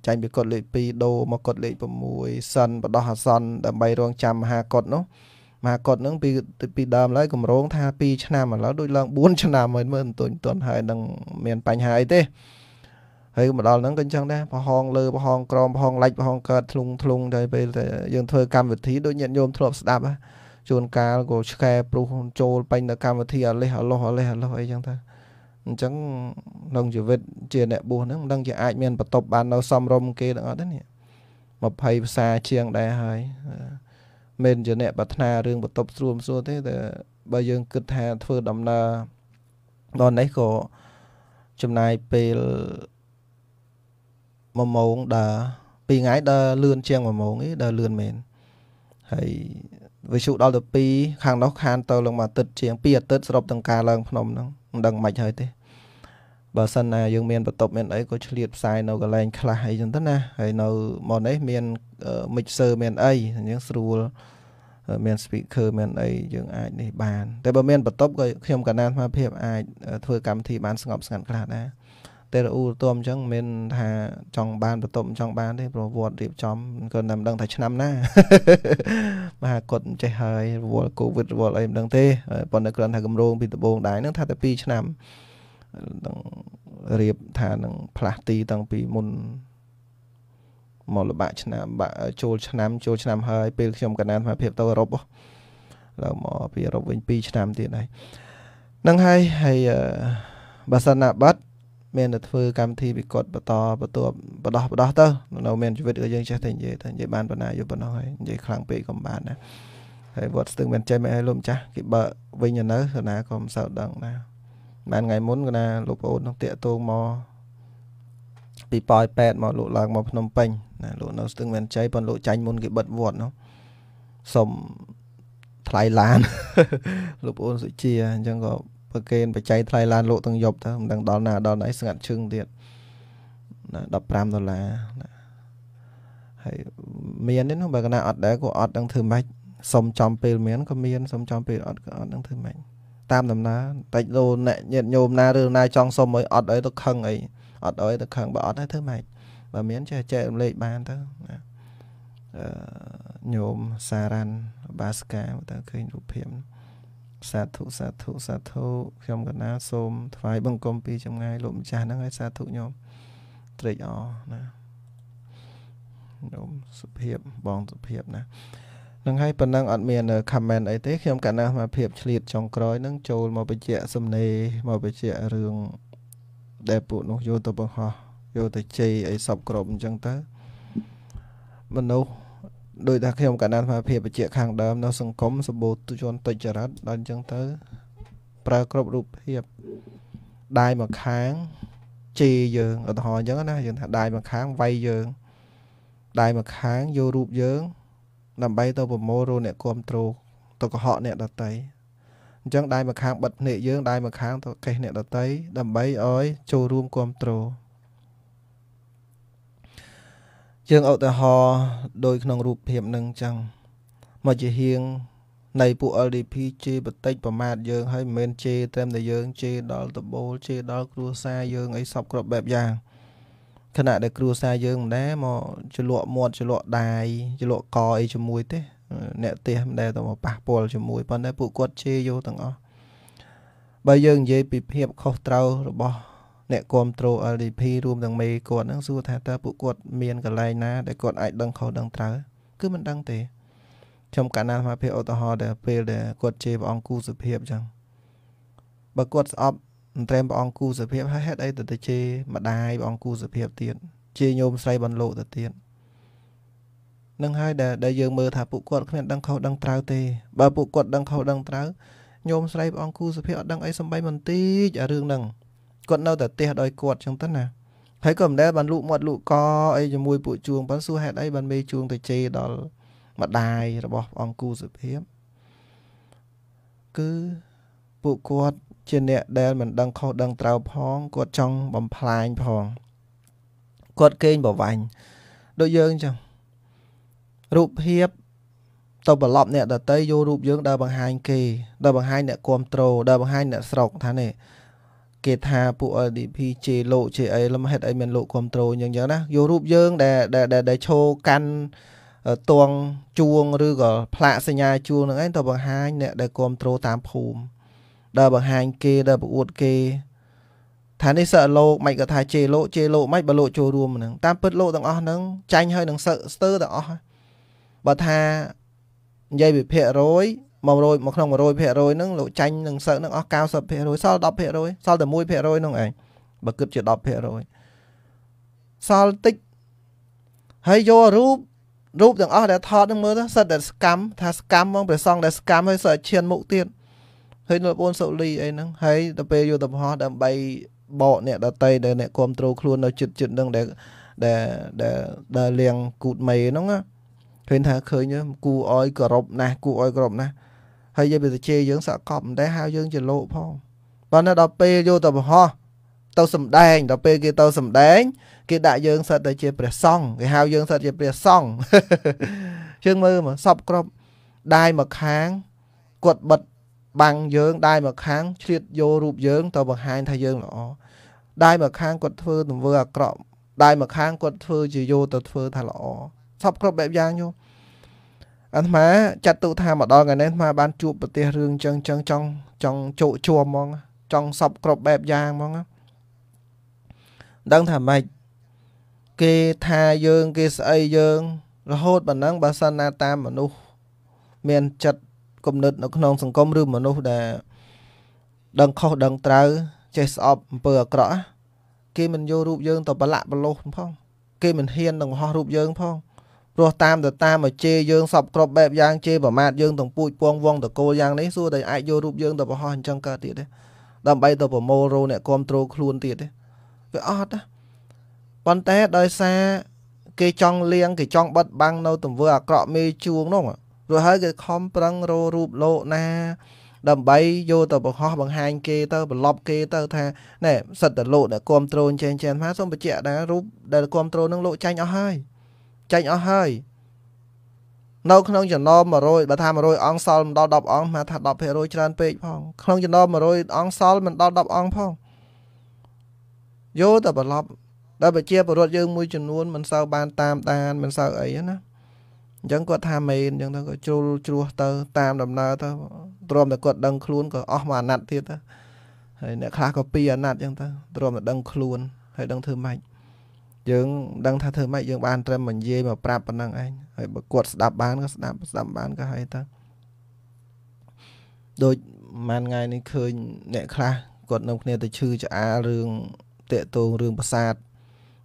ចាញ់ពីគាត់លេខ2ដូរមកគាត់លេខ6សិនបដោះអាសន្នដើម្បីរងចាំមហាគាត់នោះមហាគាត់នឹងពីពីដើមឡើយកម្រងថា2ឆ្នាំឥឡូវដូចឡើង4ឆ្នាំហើយមើលមិនទាន់ទាន់ហើយនឹងមានបញ្ហាអីទេហើយមកដល់ហ្នឹងក៏អញ្ចឹងដែរប្រហោងលើប្រហោងក្រមប្រហោងឡាច់ប្រហោងកើតធ្លុងធ្លុងតែពេលយើងធ្វើកម្មវិធីដូចញាតិញោមធ្លាប់ស្ដាប់ជួនកាលក៏ឆ្កែព្រុសចូលបាញ់នៅកម្មវិធីអាលេសអាលោះអាលេសអាលោះអីចឹងទៅអញ្ចឹងក្នុងជីវិតជាអ្នកបួសហ្នឹងមិនដឹងជាអាចមានបន្ទប់បាននៅសំរុំគេទាំងអត់ទេនេះ20ភាសាជាងដែរហើយមិនជាអ្នកប្រាថ្នារឿងបន្ទប់ស្រួលស្រួលទេតែបើយើងគិតថាធ្វើដំណើរដល់នេះក៏ចំណាយពេល1ម៉ោងដើរ2ថ្ងៃដើរលឿនជាង1ម៉ោងឯងដើរលឿនមែនហើយវិសុដល់ទៅ2ខាងនោះខានទៅឡើងមួយអាទិត្យជាង2អាទិត្យសរុបទាំងការឡើងភ្នំហ្នឹងមិនដឹងមិនហើយទេបើសិនណាយើងមានបន្ទប់មានអីក៏ឆ្លៀតផ្សាយនៅកន្លែងខ្លះអីចឹងទៅណាហើយនៅមកនេះមាន mixer មានអីអញ្ចឹងស្រួលមាន speaker មានអីយើងអាចនេះបានតែបើមានបន្ទប់ក៏ខ្ញុំកណ្ដាលស្មារភាពអាចធ្វើកម្មវិធី បានស្ងប់ស្ងាត់ខ្លះដែរតែរអ៊ូរទាំអញ្ចឹងមិនថា ចង់បានបន្ទប់ចង់បាន ទេព្រោះវត្តរៀបចំក៏តែមិនដឹងថាឆ្នាំណាមហាគុតចេះហើយរវល់កូវីដរវល់អីមិនដឹងទេប៉ុន្តែគ្រាន់តែគម្រោងពីដំបូងដែរហ្នឹងថាតែ2ឆ្នាំនឹងរៀបថានឹងផ្លាស់ទីតាំងពីមុនមកលបាក់ឆ្នាំបាក់ចូលឆ្នាំចូលឆ្នាំហើយពេលខ្ញុំកណ្ដាលសមាភិបទៅអឺរ៉ុបឡើងមកពីអឺរ៉ុបវិញ2ឆ្នាំទៀតហើយនឹងហើយហើយបាសនាបាត់មានតែធ្វើកម្មវិធីពីគាត់បន្តបន្តបដោះបដោះទៅនៅមានជីវិតរបស់យើងចេះតែនិយាយតែនិយាយបានបណ្ណាយល់ប៉ុណ្ណោះហើយនិយាយខ្លាំងពេកក៏មិនបានដែរហើយវត្តស្ទឹងមិនចេះមិនឲ្យលោកម្ចាស់គេបើវិញទៅនៅណាក៏មិនសូវដឹងដែរបានថ្ងៃមុនក៏ណា លោកប្អូននឹងតាកតងមកពីប៉ោយ8មកលោកឡើងមកភ្នំពេញណាលោកនៅស្ទឹងមានជ័យប៉ុន្តែលោកចាញ់មុនគេបិទវត្តនោះសុំថ្លៃឡានលោកប្អូនសុជាអញ្ចឹងក៏ប្រកេនបច្ច័យថ្លៃឡានលក់ទាំងយប់ទៅមិនដឹងដល់ណាដល់ណាស្ងាត់ឈឹងទៀតណា15ដុល្លារណាហើយមានទេនោះបើកណាអត់ដែរក៏អត់ដឹងធ្វើម៉េចសុំចំពេលមានក៏មានសុំចំពេលអត់ក៏អត់ដឹងធ្វើម៉េចតាមដំណើរតែលោអ្នកញាតញោមណាឬណាចង់សុំឲ្យអត់អីទៅខឹងអីអត់អីទៅខឹងបើអត់ហើយធ្វើម៉េចបើមានចេះចែករំលែកបានទៅណាអឺញោមសារ៉ាន់បាសកាទៅឃើញរូបភាពហ្នឹងសាធុសាធុសាធុខ្ញុំកណាសូមថ្វាយបង្គំពីចម្ងាយលោកម្ចាស់ហ្នឹងហើយសាធុញោមត្រេកអរណាញោមសុភាពបងសុភាពណានឹងហើយប៉ុណ្ណឹងអត់មាន comment អីទេខ្ញុំកណាមកភាពឆ្លៀតចុងក្រោយហ្នឹងចូលមកបញ្ជាក់សំណេរមកបញ្ជាក់រឿងដែលពួកនោះយកទៅបង្ហោះយកទៅជេរអីសពគ្រប់អញ្ចឹងទៅមនុស្សដោយថាខ្ញុំកណ្ដាលសមាភិបជាខាងដើមនៅសង្គមសម្បូរជនទុច្ចរិតដល់អញ្ចឹងទៅប្រើគ្រប់រូបភាពដៃមកខាងជេរយើងឧទាហរណ៍អញ្ចឹងណាយើងថាដៃមកខាងវាយយើងដៃមកខាងយករូបយើងដើម្បីទៅប្រមូលរអ្នកគ្រប់គ្រងទៅកុហកអ្នកដតីអញ្ចឹងដៃមកខាងបិទភ្នែកយើងដៃមកខាងទៅកេះអ្នកដតីដើម្បីឲ្យចូលរួមគ្រប់គ្រងយើងឧទាហរណ៍ដូចក្នុងរូបភាពនឹងចឹងមកជាហៀងនៃពួក LDP ជេរបន្តិច ប្រមាថយើងហើយមិនមែនជេរត្រឹមតែយើងជេរដល់តបូលជេរដល់គ្រួសារយើងអីសពគ្រប់បែបយ៉ាងខណៈដែលគ្រួសារយើងមិនដែរមកជលក់មាត់ជលក់ដាយជលក់កអីជាមួយទេ អ្នកទេសមិនដែលទៅមកប៉ះពាល់ជាមួយប៉ុន្តែពួកគាត់ជេរយកទាំងអស់បើយើងនិយាយពីភាពខុសត្រូវរបស់អ្នកគ្រប់គ្រង LDP រួមទាំងមេគាត់ហ្នឹងសួរថាតើពួកគាត់មានកន្លែងណាដែលគាត់អាចដឹងខុសដឹងត្រូវគឺមិនដឹងទេខ្ញុំកាលណាសមាភិឧទាហរណ៍ដែលពេលដែលគាត់ជេរព្រះអង្គគូសុភាពអញ្ចឹងបើគាត់ស្អប់មន្ត្រីព្រះអង្គគូសុភាពហើយហេតុអីទៅទៅជេរម្ដាយព្រះអង្គគូសុភាពទៀតជេរញោមស្រីបន្លោកទៅទៀតនឹងហើយដែលដែលយើងមើលថាពួកគាត់គ្មានដឹងខុសដឹងត្រូវទេបើពួកគាត់ដឹងខុសដឹងត្រូវញោមស្រីព្រះអង្គគូសុភាពអត់ដឹងអីសំបីបន្តិចរឿងហ្នឹងគាត់នៅតែទះដោយគាត់ចឹងទៅណាហើយក៏មិនដែលបានលូកមាត់លូកកអីជាមួយពួកជួងប៉ុន្តែសួរហេតុអីបានមេជួងទៅជេរដល់ម្ដាយរបស់ព្រះអង្គគូសុភាពគឺពួកគាត់ជាអ្នកដែលមិនដឹងខុសដឹងត្រូវផងគាត់ចង់បំផ្លាញផងគាត់កេងប្រវាញ់ដូចយើងចឹងរូបភាពទៅប្រឡប់អ្នកដតីយករូបយើងដើរបង្ហាញគេដើរបង្ហាញអ្នកគ្រប់ត្រូលដើរបង្ហាញអ្នកស្រុកថានេះគេថាពួក LDP ជេរលោកជេរអីលំហេតុអីមានលោកគ្រប់ត្រូលយ៉ាងយ៉ាងណាយករូបយើងដែលដែលដែលឈោកាន់តួងជួងឬក៏ផ្លាកសញ្ញាជួងហ្នឹងឯងទៅបង្ហាញអ្នកដែលគ្រប់ត្រូលតាមភូមិដែលបង្ហាញគេដែលប្រអួតគេថានេះសឹកលោកមិនក៏ថាជេរលោកជេរលោកមិនបើលោកចូលរួមហ្នឹងតាមពិតលោកទាំងអស់ហ្នឹងចាញ់ហើយនឹងសឹកស្ទើរទាំងអស់បើថានិយាយវិភាគរយ100មកក្នុង100%ហ្នឹងលោកចាញ់នឹងសឹកហ្នឹងអស់90%សល់10%សល់តែ1%ហ្នឹងឯងបើគិតជា10%សល់តិចហើយយករូបរូបទាំងអស់ដែលថតនឹងមើលទៅសិតតែស្កម្មថាស្កម្មហ្មងព្រះសង្ឃដែលស្កម្មហើយសិតឈានមុខទៀតហើយលោកបូនសូលីអីហ្នឹងហើយទៅពេលយកតំហោះដើម្បីបកអ្នកដតីដែលអ្នកគ្រប់គ្រងខ្លួននៅចិត្តចិត្តហ្នឹងដែលដែលដែលដែលលៀងគូតមេហ្នឹងឃើញថាឃើញគូអោយគោរពណាស់គូអោយគោរពណាស់ហើយយាយវាជេរយើងសាក់កប់មិនដែរហៅយើងជាលោកផងប៉ុន្តែដល់ពេលយកទៅបរោះទៅសំដែង ដល់ពេលគេទៅសំដែងគេដាក់យើងសិតទៅជាព្រះសង្ឃគេហៅយើងសិតជាព្រះសង្ឃយើងមើលមកសពគ្រប់ដៃមកខាងគាត់បិទបាំងយើងដៃមកខាងឆ្លៀតយករូបយើងទៅបង្ហាញថាយើងល្អដៃមកខាងគាត់ធ្វើទង្វើអាក្រក់ដៃមកខាងគាត់ធ្វើជាយកទៅធ្វើថាល្អសពគ្រប់បែបយ៉ាងយោអាត្មាចាត់ទុកថាមកដល់ថ្ងៃនេះអាត្មាបាន ជួបប្រទេសរឿងចឹងចឹងចង់ចង់ជោគជួមហ្មង ចង់សពគ្រប់បែបយ៉ាងហ្មងដឹងថាម៉េចគេថាយើងគេស្អីយើង រហូតប៉ុណ្ណឹងបើសិនណាតាមមនុស្សមានចិត្តគំនិតនៅក្នុង សង្គមឬមនុស្សដែលដឹងខុសដឹងត្រូវចេះស្អប់អំពើអាក្រក់គេមិនយករូបយើងទៅប្រឡាក់ប្រលោះផងគេមិនហ៊ាននឹងបង្ហោះរូបយើងផងព្រោះតាមទៅតាមមកជេរយើងសពគ្រប់បែបយ៉ាងជេរប្រមាថយើងទាំងពូជពងវងតកូលយ៉ាងនេះសួរតែអាចយករូបយើងទៅបង្ហោះអញ្ចឹងកើតទៀតទេដើម្បីទៅប្រមូលរោអ្នកគ្រប់គ្រងខ្លួនទៀតទេវាអត់ប៉ុន្តែដោយសារគេចង់លៀងគេចង់បិទបាំងនៅទង្វើអាក្រក់មេជួងនោះព្រោះហើយគេខំប្រឹងរោរូបលោកណា ដើម្បីយកទៅបង្ហោះបង្ហាញគេទៅបន្លប់គេទៅថាណែសិតតលោកដែលគ្រប់គ្រងចេញចេញមកសូមបញ្ជាក់ដែររូបដែលគ្រប់គ្រងនឹងលោកចាញ់អស់ហើយចេញអស់ហើយនៅក្នុងចំណោម100បើថា100អង្គសល់មិនដល់10អង្គមកថា10%ច្រើនពេកផងក្នុងចំណោម100អង្គសល់មិនដល់10អង្គផងយកតែប្រឡប់ដល់ប្រជាពលរដ្ឋយើងមួយចំនួនមិនសូវបានតាមដានមិនសូវអីណាអញ្ចឹងគាត់ថាមែនអញ្ចឹងទៅក៏ជ្រុលជ្រោះទៅ តាមដំណើរទៅទ្រាំតែគាត់ដឹងខ្លួនក៏អស់មួយអាណត្តិទៀតទៅហើយអ្នកខ្លះក៏ពីរអាណត្តិអញ្ចឹងទៅទ្រាំតែដឹងខ្លួន ហើយដឹងធ្វើម៉េចយើងមិនដឹងថាធ្វើម៉េចយើងបានត្រឹមមកនិយាយមកប្រាប់ប៉ុណ្ណឹងឯងហើយបើគាត់ស្ដាប់បានក៏ស្ដាប់ស្ដាប់បានក៏ហើយទៅដូចមួយថ្ងៃនេះឃើញអ្នកខ្លះគាត់នៅគ្នាទៅឈឺឆ្អាលរឿងតាកតងរឿងប្រាសាទ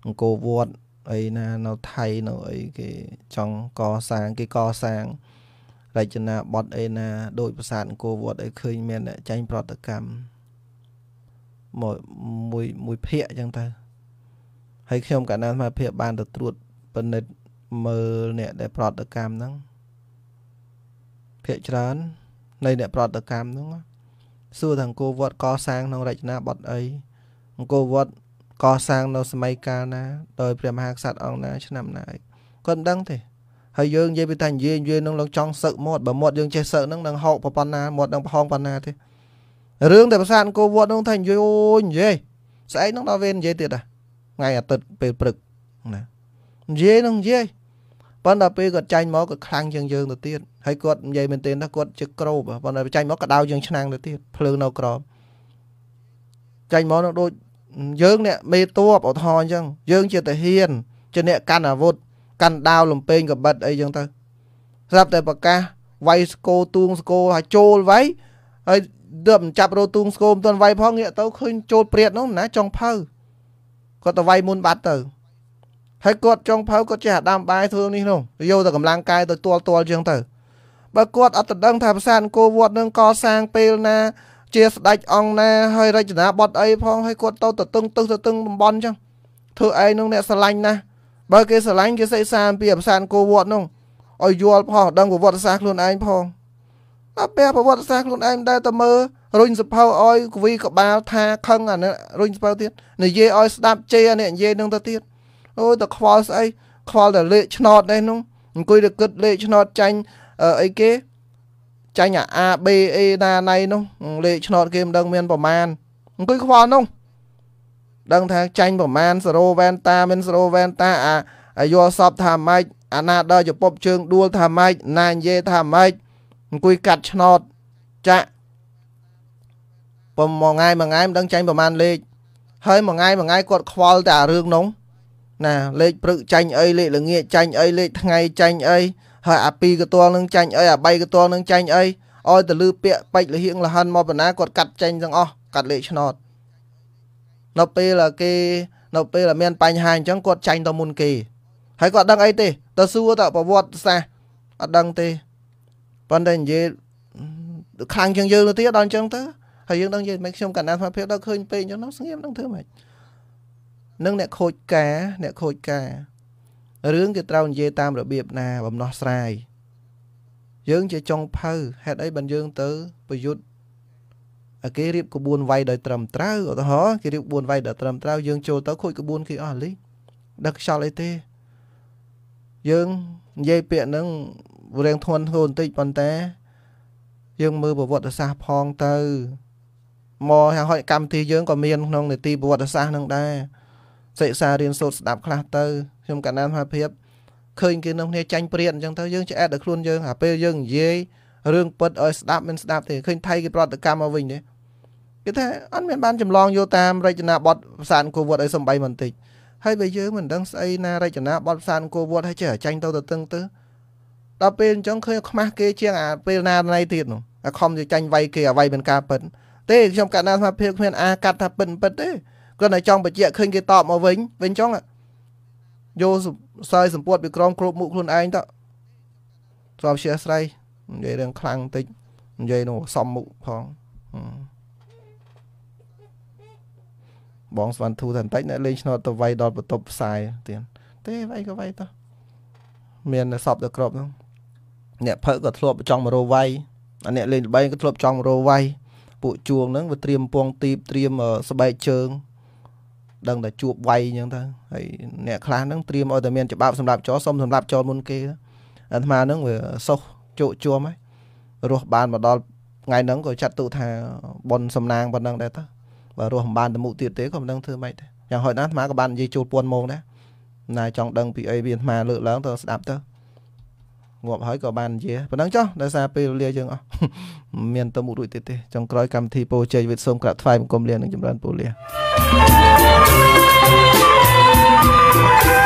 អង្គរវត្តអីណានៅថៃនៅអីគេចង់កសាងគេកសាងរចនាបថអីណាដូចប្រាសាទអង្គរវត្តអីឃើញមានអ្នកចាញ់ប្រតកម្មមួយមួយភាកអញ្ចឹងទៅហើយខ្ញុំកណ្ដាលសមាភិបបានទៅត្រួតពិនិត្យមើលអ្នកដែលប្រតិកម្មហ្នឹងភាកច្រើននៃអ្នកប្រតិកម្មហ្នឹងសួរថាអង្គរវត្តកសាងក្នុងរចនាបថអីអង្គរវត្តកសាងនៅសម័យកាលណាដោយព្រះមហាក្សត្រអង្គណាឆ្នាំណាគាត់មិនដឹងទេហើយយើងនិយាយពីតែនិយាយនិយាយនឹងឡើងចង់សឹកមាត់បើមាត់យើងចេះសឹកនឹងនឹងហោកប៉ុណ្ណាមាត់នឹងប្រហោងប៉ុណ្ណាទេរឿងតែប្រាសាទអង្គរវត្តនឹងថានិយាយអូយនិយាយស្អែកនឹងដល់វេននិយាយទៀតដែរថ្ងៃអាទិត្យពេលព្រឹកណានិយាយនឹងនិយាយប៉ុន្តែពេលគាត់ចាញ់មកគាត់ខ្លាំងជាងយើងទៅទៀតហើយគាត់និយាយមែនទេណាគាត់ជាក្រូបប៉ុន្តែចាញ់មកក៏ដៅយើងឆ្នាំងទៅទៀតភ្លើងនៅក្របចាញ់មកនឹងដូចយើងអ្នកមេតួបឧទាហរណ៍អញ្ចឹងយើងជាតាហ៊ានជាអ្នកកាន់អាវុធកាន់ដាវលំពេងកបិតអីចឹងទៅស្រាប់តែប្រកាសវាយស្គោទួងស្គោហើយចូលវាយហើយដឹបចាប់រោទួងស្គោមិនទាន់វាយផងងាក ទៅឃើញចូលព្រាតនោះណាចង់ផៅគាត់ទៅវាយមុនបាត់ទៅហើយគាត់ចង់ភៅគាត់ចេះអាដាមបាយធ្វើនេះនោះយកតែកម្លាំងកាយទៅទាល់ទាល់ជាងទៅ បើគាត់អត់ទៅដឹង ថាប្រាសាទអង្គរវត្តនឹងកសាងពេលណាជាស្ដេចអង្គណាហើយរចនាបថអីផងហើយគាត់ទៅទៅតឹងទឹះទៅតឹងបំបន់ចឹងធ្វើឯងនឹងអ្នកស្រឡាញ់ណាស់បើគេស្រឡាញ់គេសិក្សាអំពីប្រាសាទអង្គរវត្តនោះឲ្យយល់ផងដឹងប្រវត្តិសាស្ត្រខ្លួនឯងផងតែពេលប្រវត្តិសាស្ត្រខ្លួនឯងមិនដែលទៅមើលរុញសភៅឲ្យគវីក្បាលថាខឹងអានេះរុញសភៅទៀតនិយាយឲ្យស្ដាប់ជេរអានេះនិយាយនឹងទៅទៀតអូយតខ្វល់ស្អីខ្វល់តែលេខឆ្នោតនេះនោះអង្គុយតែគិតលេខឆ្នោតចាញ់អីគេចាញ់អា A B A ណាណៃនោះលេខឆ្នោតគេមិនដឹងមានប្រមាណអង្គុយខ្វល់នោះដឹងថាចាញ់ប្រមាណ0វ៉ែនតាមាន0វ៉ែនតាអាអាយល់សពថាម៉េចអាណាដល់ចពប់ជើងដួលថាម៉េចណានិយាយថាម៉េចអង្គុយកាត់ឆ្នោតចាក់ប៉ុមួយថ្ងៃមួយថ្ងៃមិនដឹងចាញ់ប្រហែលលេខហើយមួយថ្ងៃមួយថ្ងៃគាត់ខ្វល់តែរឿងនោះណាលេខព្រឹកចាញ់អីលេខល្ងាចចាញ់អីលេខថ្ងៃចាញ់អីហើយអា2កទួលនឹងចាញ់អីអា3កទួលនឹងចាញ់អីអោយទៅលឺពាក្យពេចលហៀងលហិនមកបណ្ណាគាត់កាត់ចាញ់ទាំងអស់កាត់លេខឆ្នោតនៅពេលគេនៅពេលមានបញ្ហាអញ្ចឹងគាត់ចាញ់ទៅមុនគេហើយគាត់ដឹងអីទេទៅសួរតប្រវត្តិសាស្ត្រអត់ដឹងទេប៉ុន្តែនិយាយខាងជាងយើងទៅទៀតដល់អញ្ចឹងទៅហើយយើងដឹងនិយាយមិនខ្ញុំកណ្ដាលសមត្ថភាពដល់ឃើញពេកអញ្ចឹងនោះស្ងៀមនឹងធ្វើមិននឹងអ្នកខូចការអ្នកខូចការរឿងគេត្រូវនិយាយតាមរបៀបណាបំណោះស្រាយយើងជាចុងភៅហេតុអីបានយើងទៅប្រយុទ្ធគេរៀបក្បួនវាយដោយត្រឹមត្រូវឧទាហរណ៍គេរៀបក្បួនវាយដោយត្រឹមត្រូវយើងចូលទៅខូចក្បួនគេអស់លីដឹងខ្យល់អីទេយើងនិយាយពាក្យហ្នឹងរៀងធន់ធ្ងរបន្តិចប៉ុន្តែយើងមើលប្រវត្តិសាស្ត្រផងទៅមកហោចកម្មវិធីយើងក៏មានក្នុងនីតិប្រវត្តិសាស្ត្រនឹងដែរសិក្សារៀនសូត្រស្ដាប់ខ្លះទៅខ្ញុំកណ្ដាលមហាភាពឃើញគេនៅគ្នាចាញ់ព្រាតអញ្ចឹងទៅយើងឆ្អែតដល់ខ្លួនយើងអាពេលយើងនិយាយរឿងពិតឲ្យស្ដាប់មិនស្ដាប់ទេឃើញថៃគេប្រតិកម្មមកវិញទេគេថាអត់មានបានចម្លងយកតាមរចនាប័ទ្មភាសាអង្គរវត្តឲ្យសំបីបន្តិចហើយបើយើងមិនដឹងស្អីណារចនាប័ទ្មភាសាអង្គរវត្តហើយចេះចាញ់ទៅទៅតឹងទៅដល់ពេលអញ្ចឹងឃើញខ្មាស់គេជាងអាពេលណាណៃទៀតនោះអាខំទៅចាញ់វាយគេអាវាយមិនការប៉ិនទេខ្ញុំកាត់ណាសមាភិបគ្មានអាកាត់ថាពិនពិតទេគាត់តែចង់បញ្ជាក់ឃើញគេតបមកវិញវិញចង់យកសើយសម្ពុតពីក្រមគ្រប់មុខខ្លួនឯងតស្របជាស្រ័យនិយាយរឿងខ្លាំងបន្តិចនិយាយនោះសំមុខផងបងស្វណ្ណធូថាបន្តិចអ្នកលេងឆ្នោតទៅវាយដល់បន្ទប់ផ្សាយទៀតទេវាយក៏វាយតោះមានសពទៅគ្រប់ហ្នឹងអ្នកភើក៏ធ្លាប់ចង់មករោវាយអាអ្នកលេងល្បែងក៏ធ្លាប់ចង់មករោវាយពួកជួងហ្នឹងវាត្រៀមពងទីបត្រៀមស្បែកជើងដឹងតែជួបវាយអញ្ចឹងទៅហើយអ្នកខ្លះហ្នឹងត្រៀមឲ្យតែមានច្បាប់ សម្រាប់ចោលសុំសម្រាប់ចោលមុនគេអាត្មាហ្នឹងវាសុខជោគជួមហើយរស់បានមកដល់ថ្ងៃហ្នឹងក៏ចាត់ទុកថាប៉ុនសំណាងប៉ុណ្ណឹងដែរទៅបើរស់មិនបានតមុទៀតទេក៏មិនដឹងធ្វើម៉េចដែរយ៉ាងហោចណាស់អាត្មាក៏បាននិយាយចូលពួនម៉ងដែរណាចង់ដឹងពីអីវាអាត្មាលើកឡើងទៅស្ដាប់ទៅងាប់ហើយក៏បានជាប៉ុណ្ណឹងចុះដោយសារពេលវេលាយើងអស់មានទៅមុខរួចទៀតទេចុងក្រោយកម្មវិធីពោជ័យវិទ្យសូមក្រាបថ្វាយបង្គំលានិងចម្រើនពូលា thank you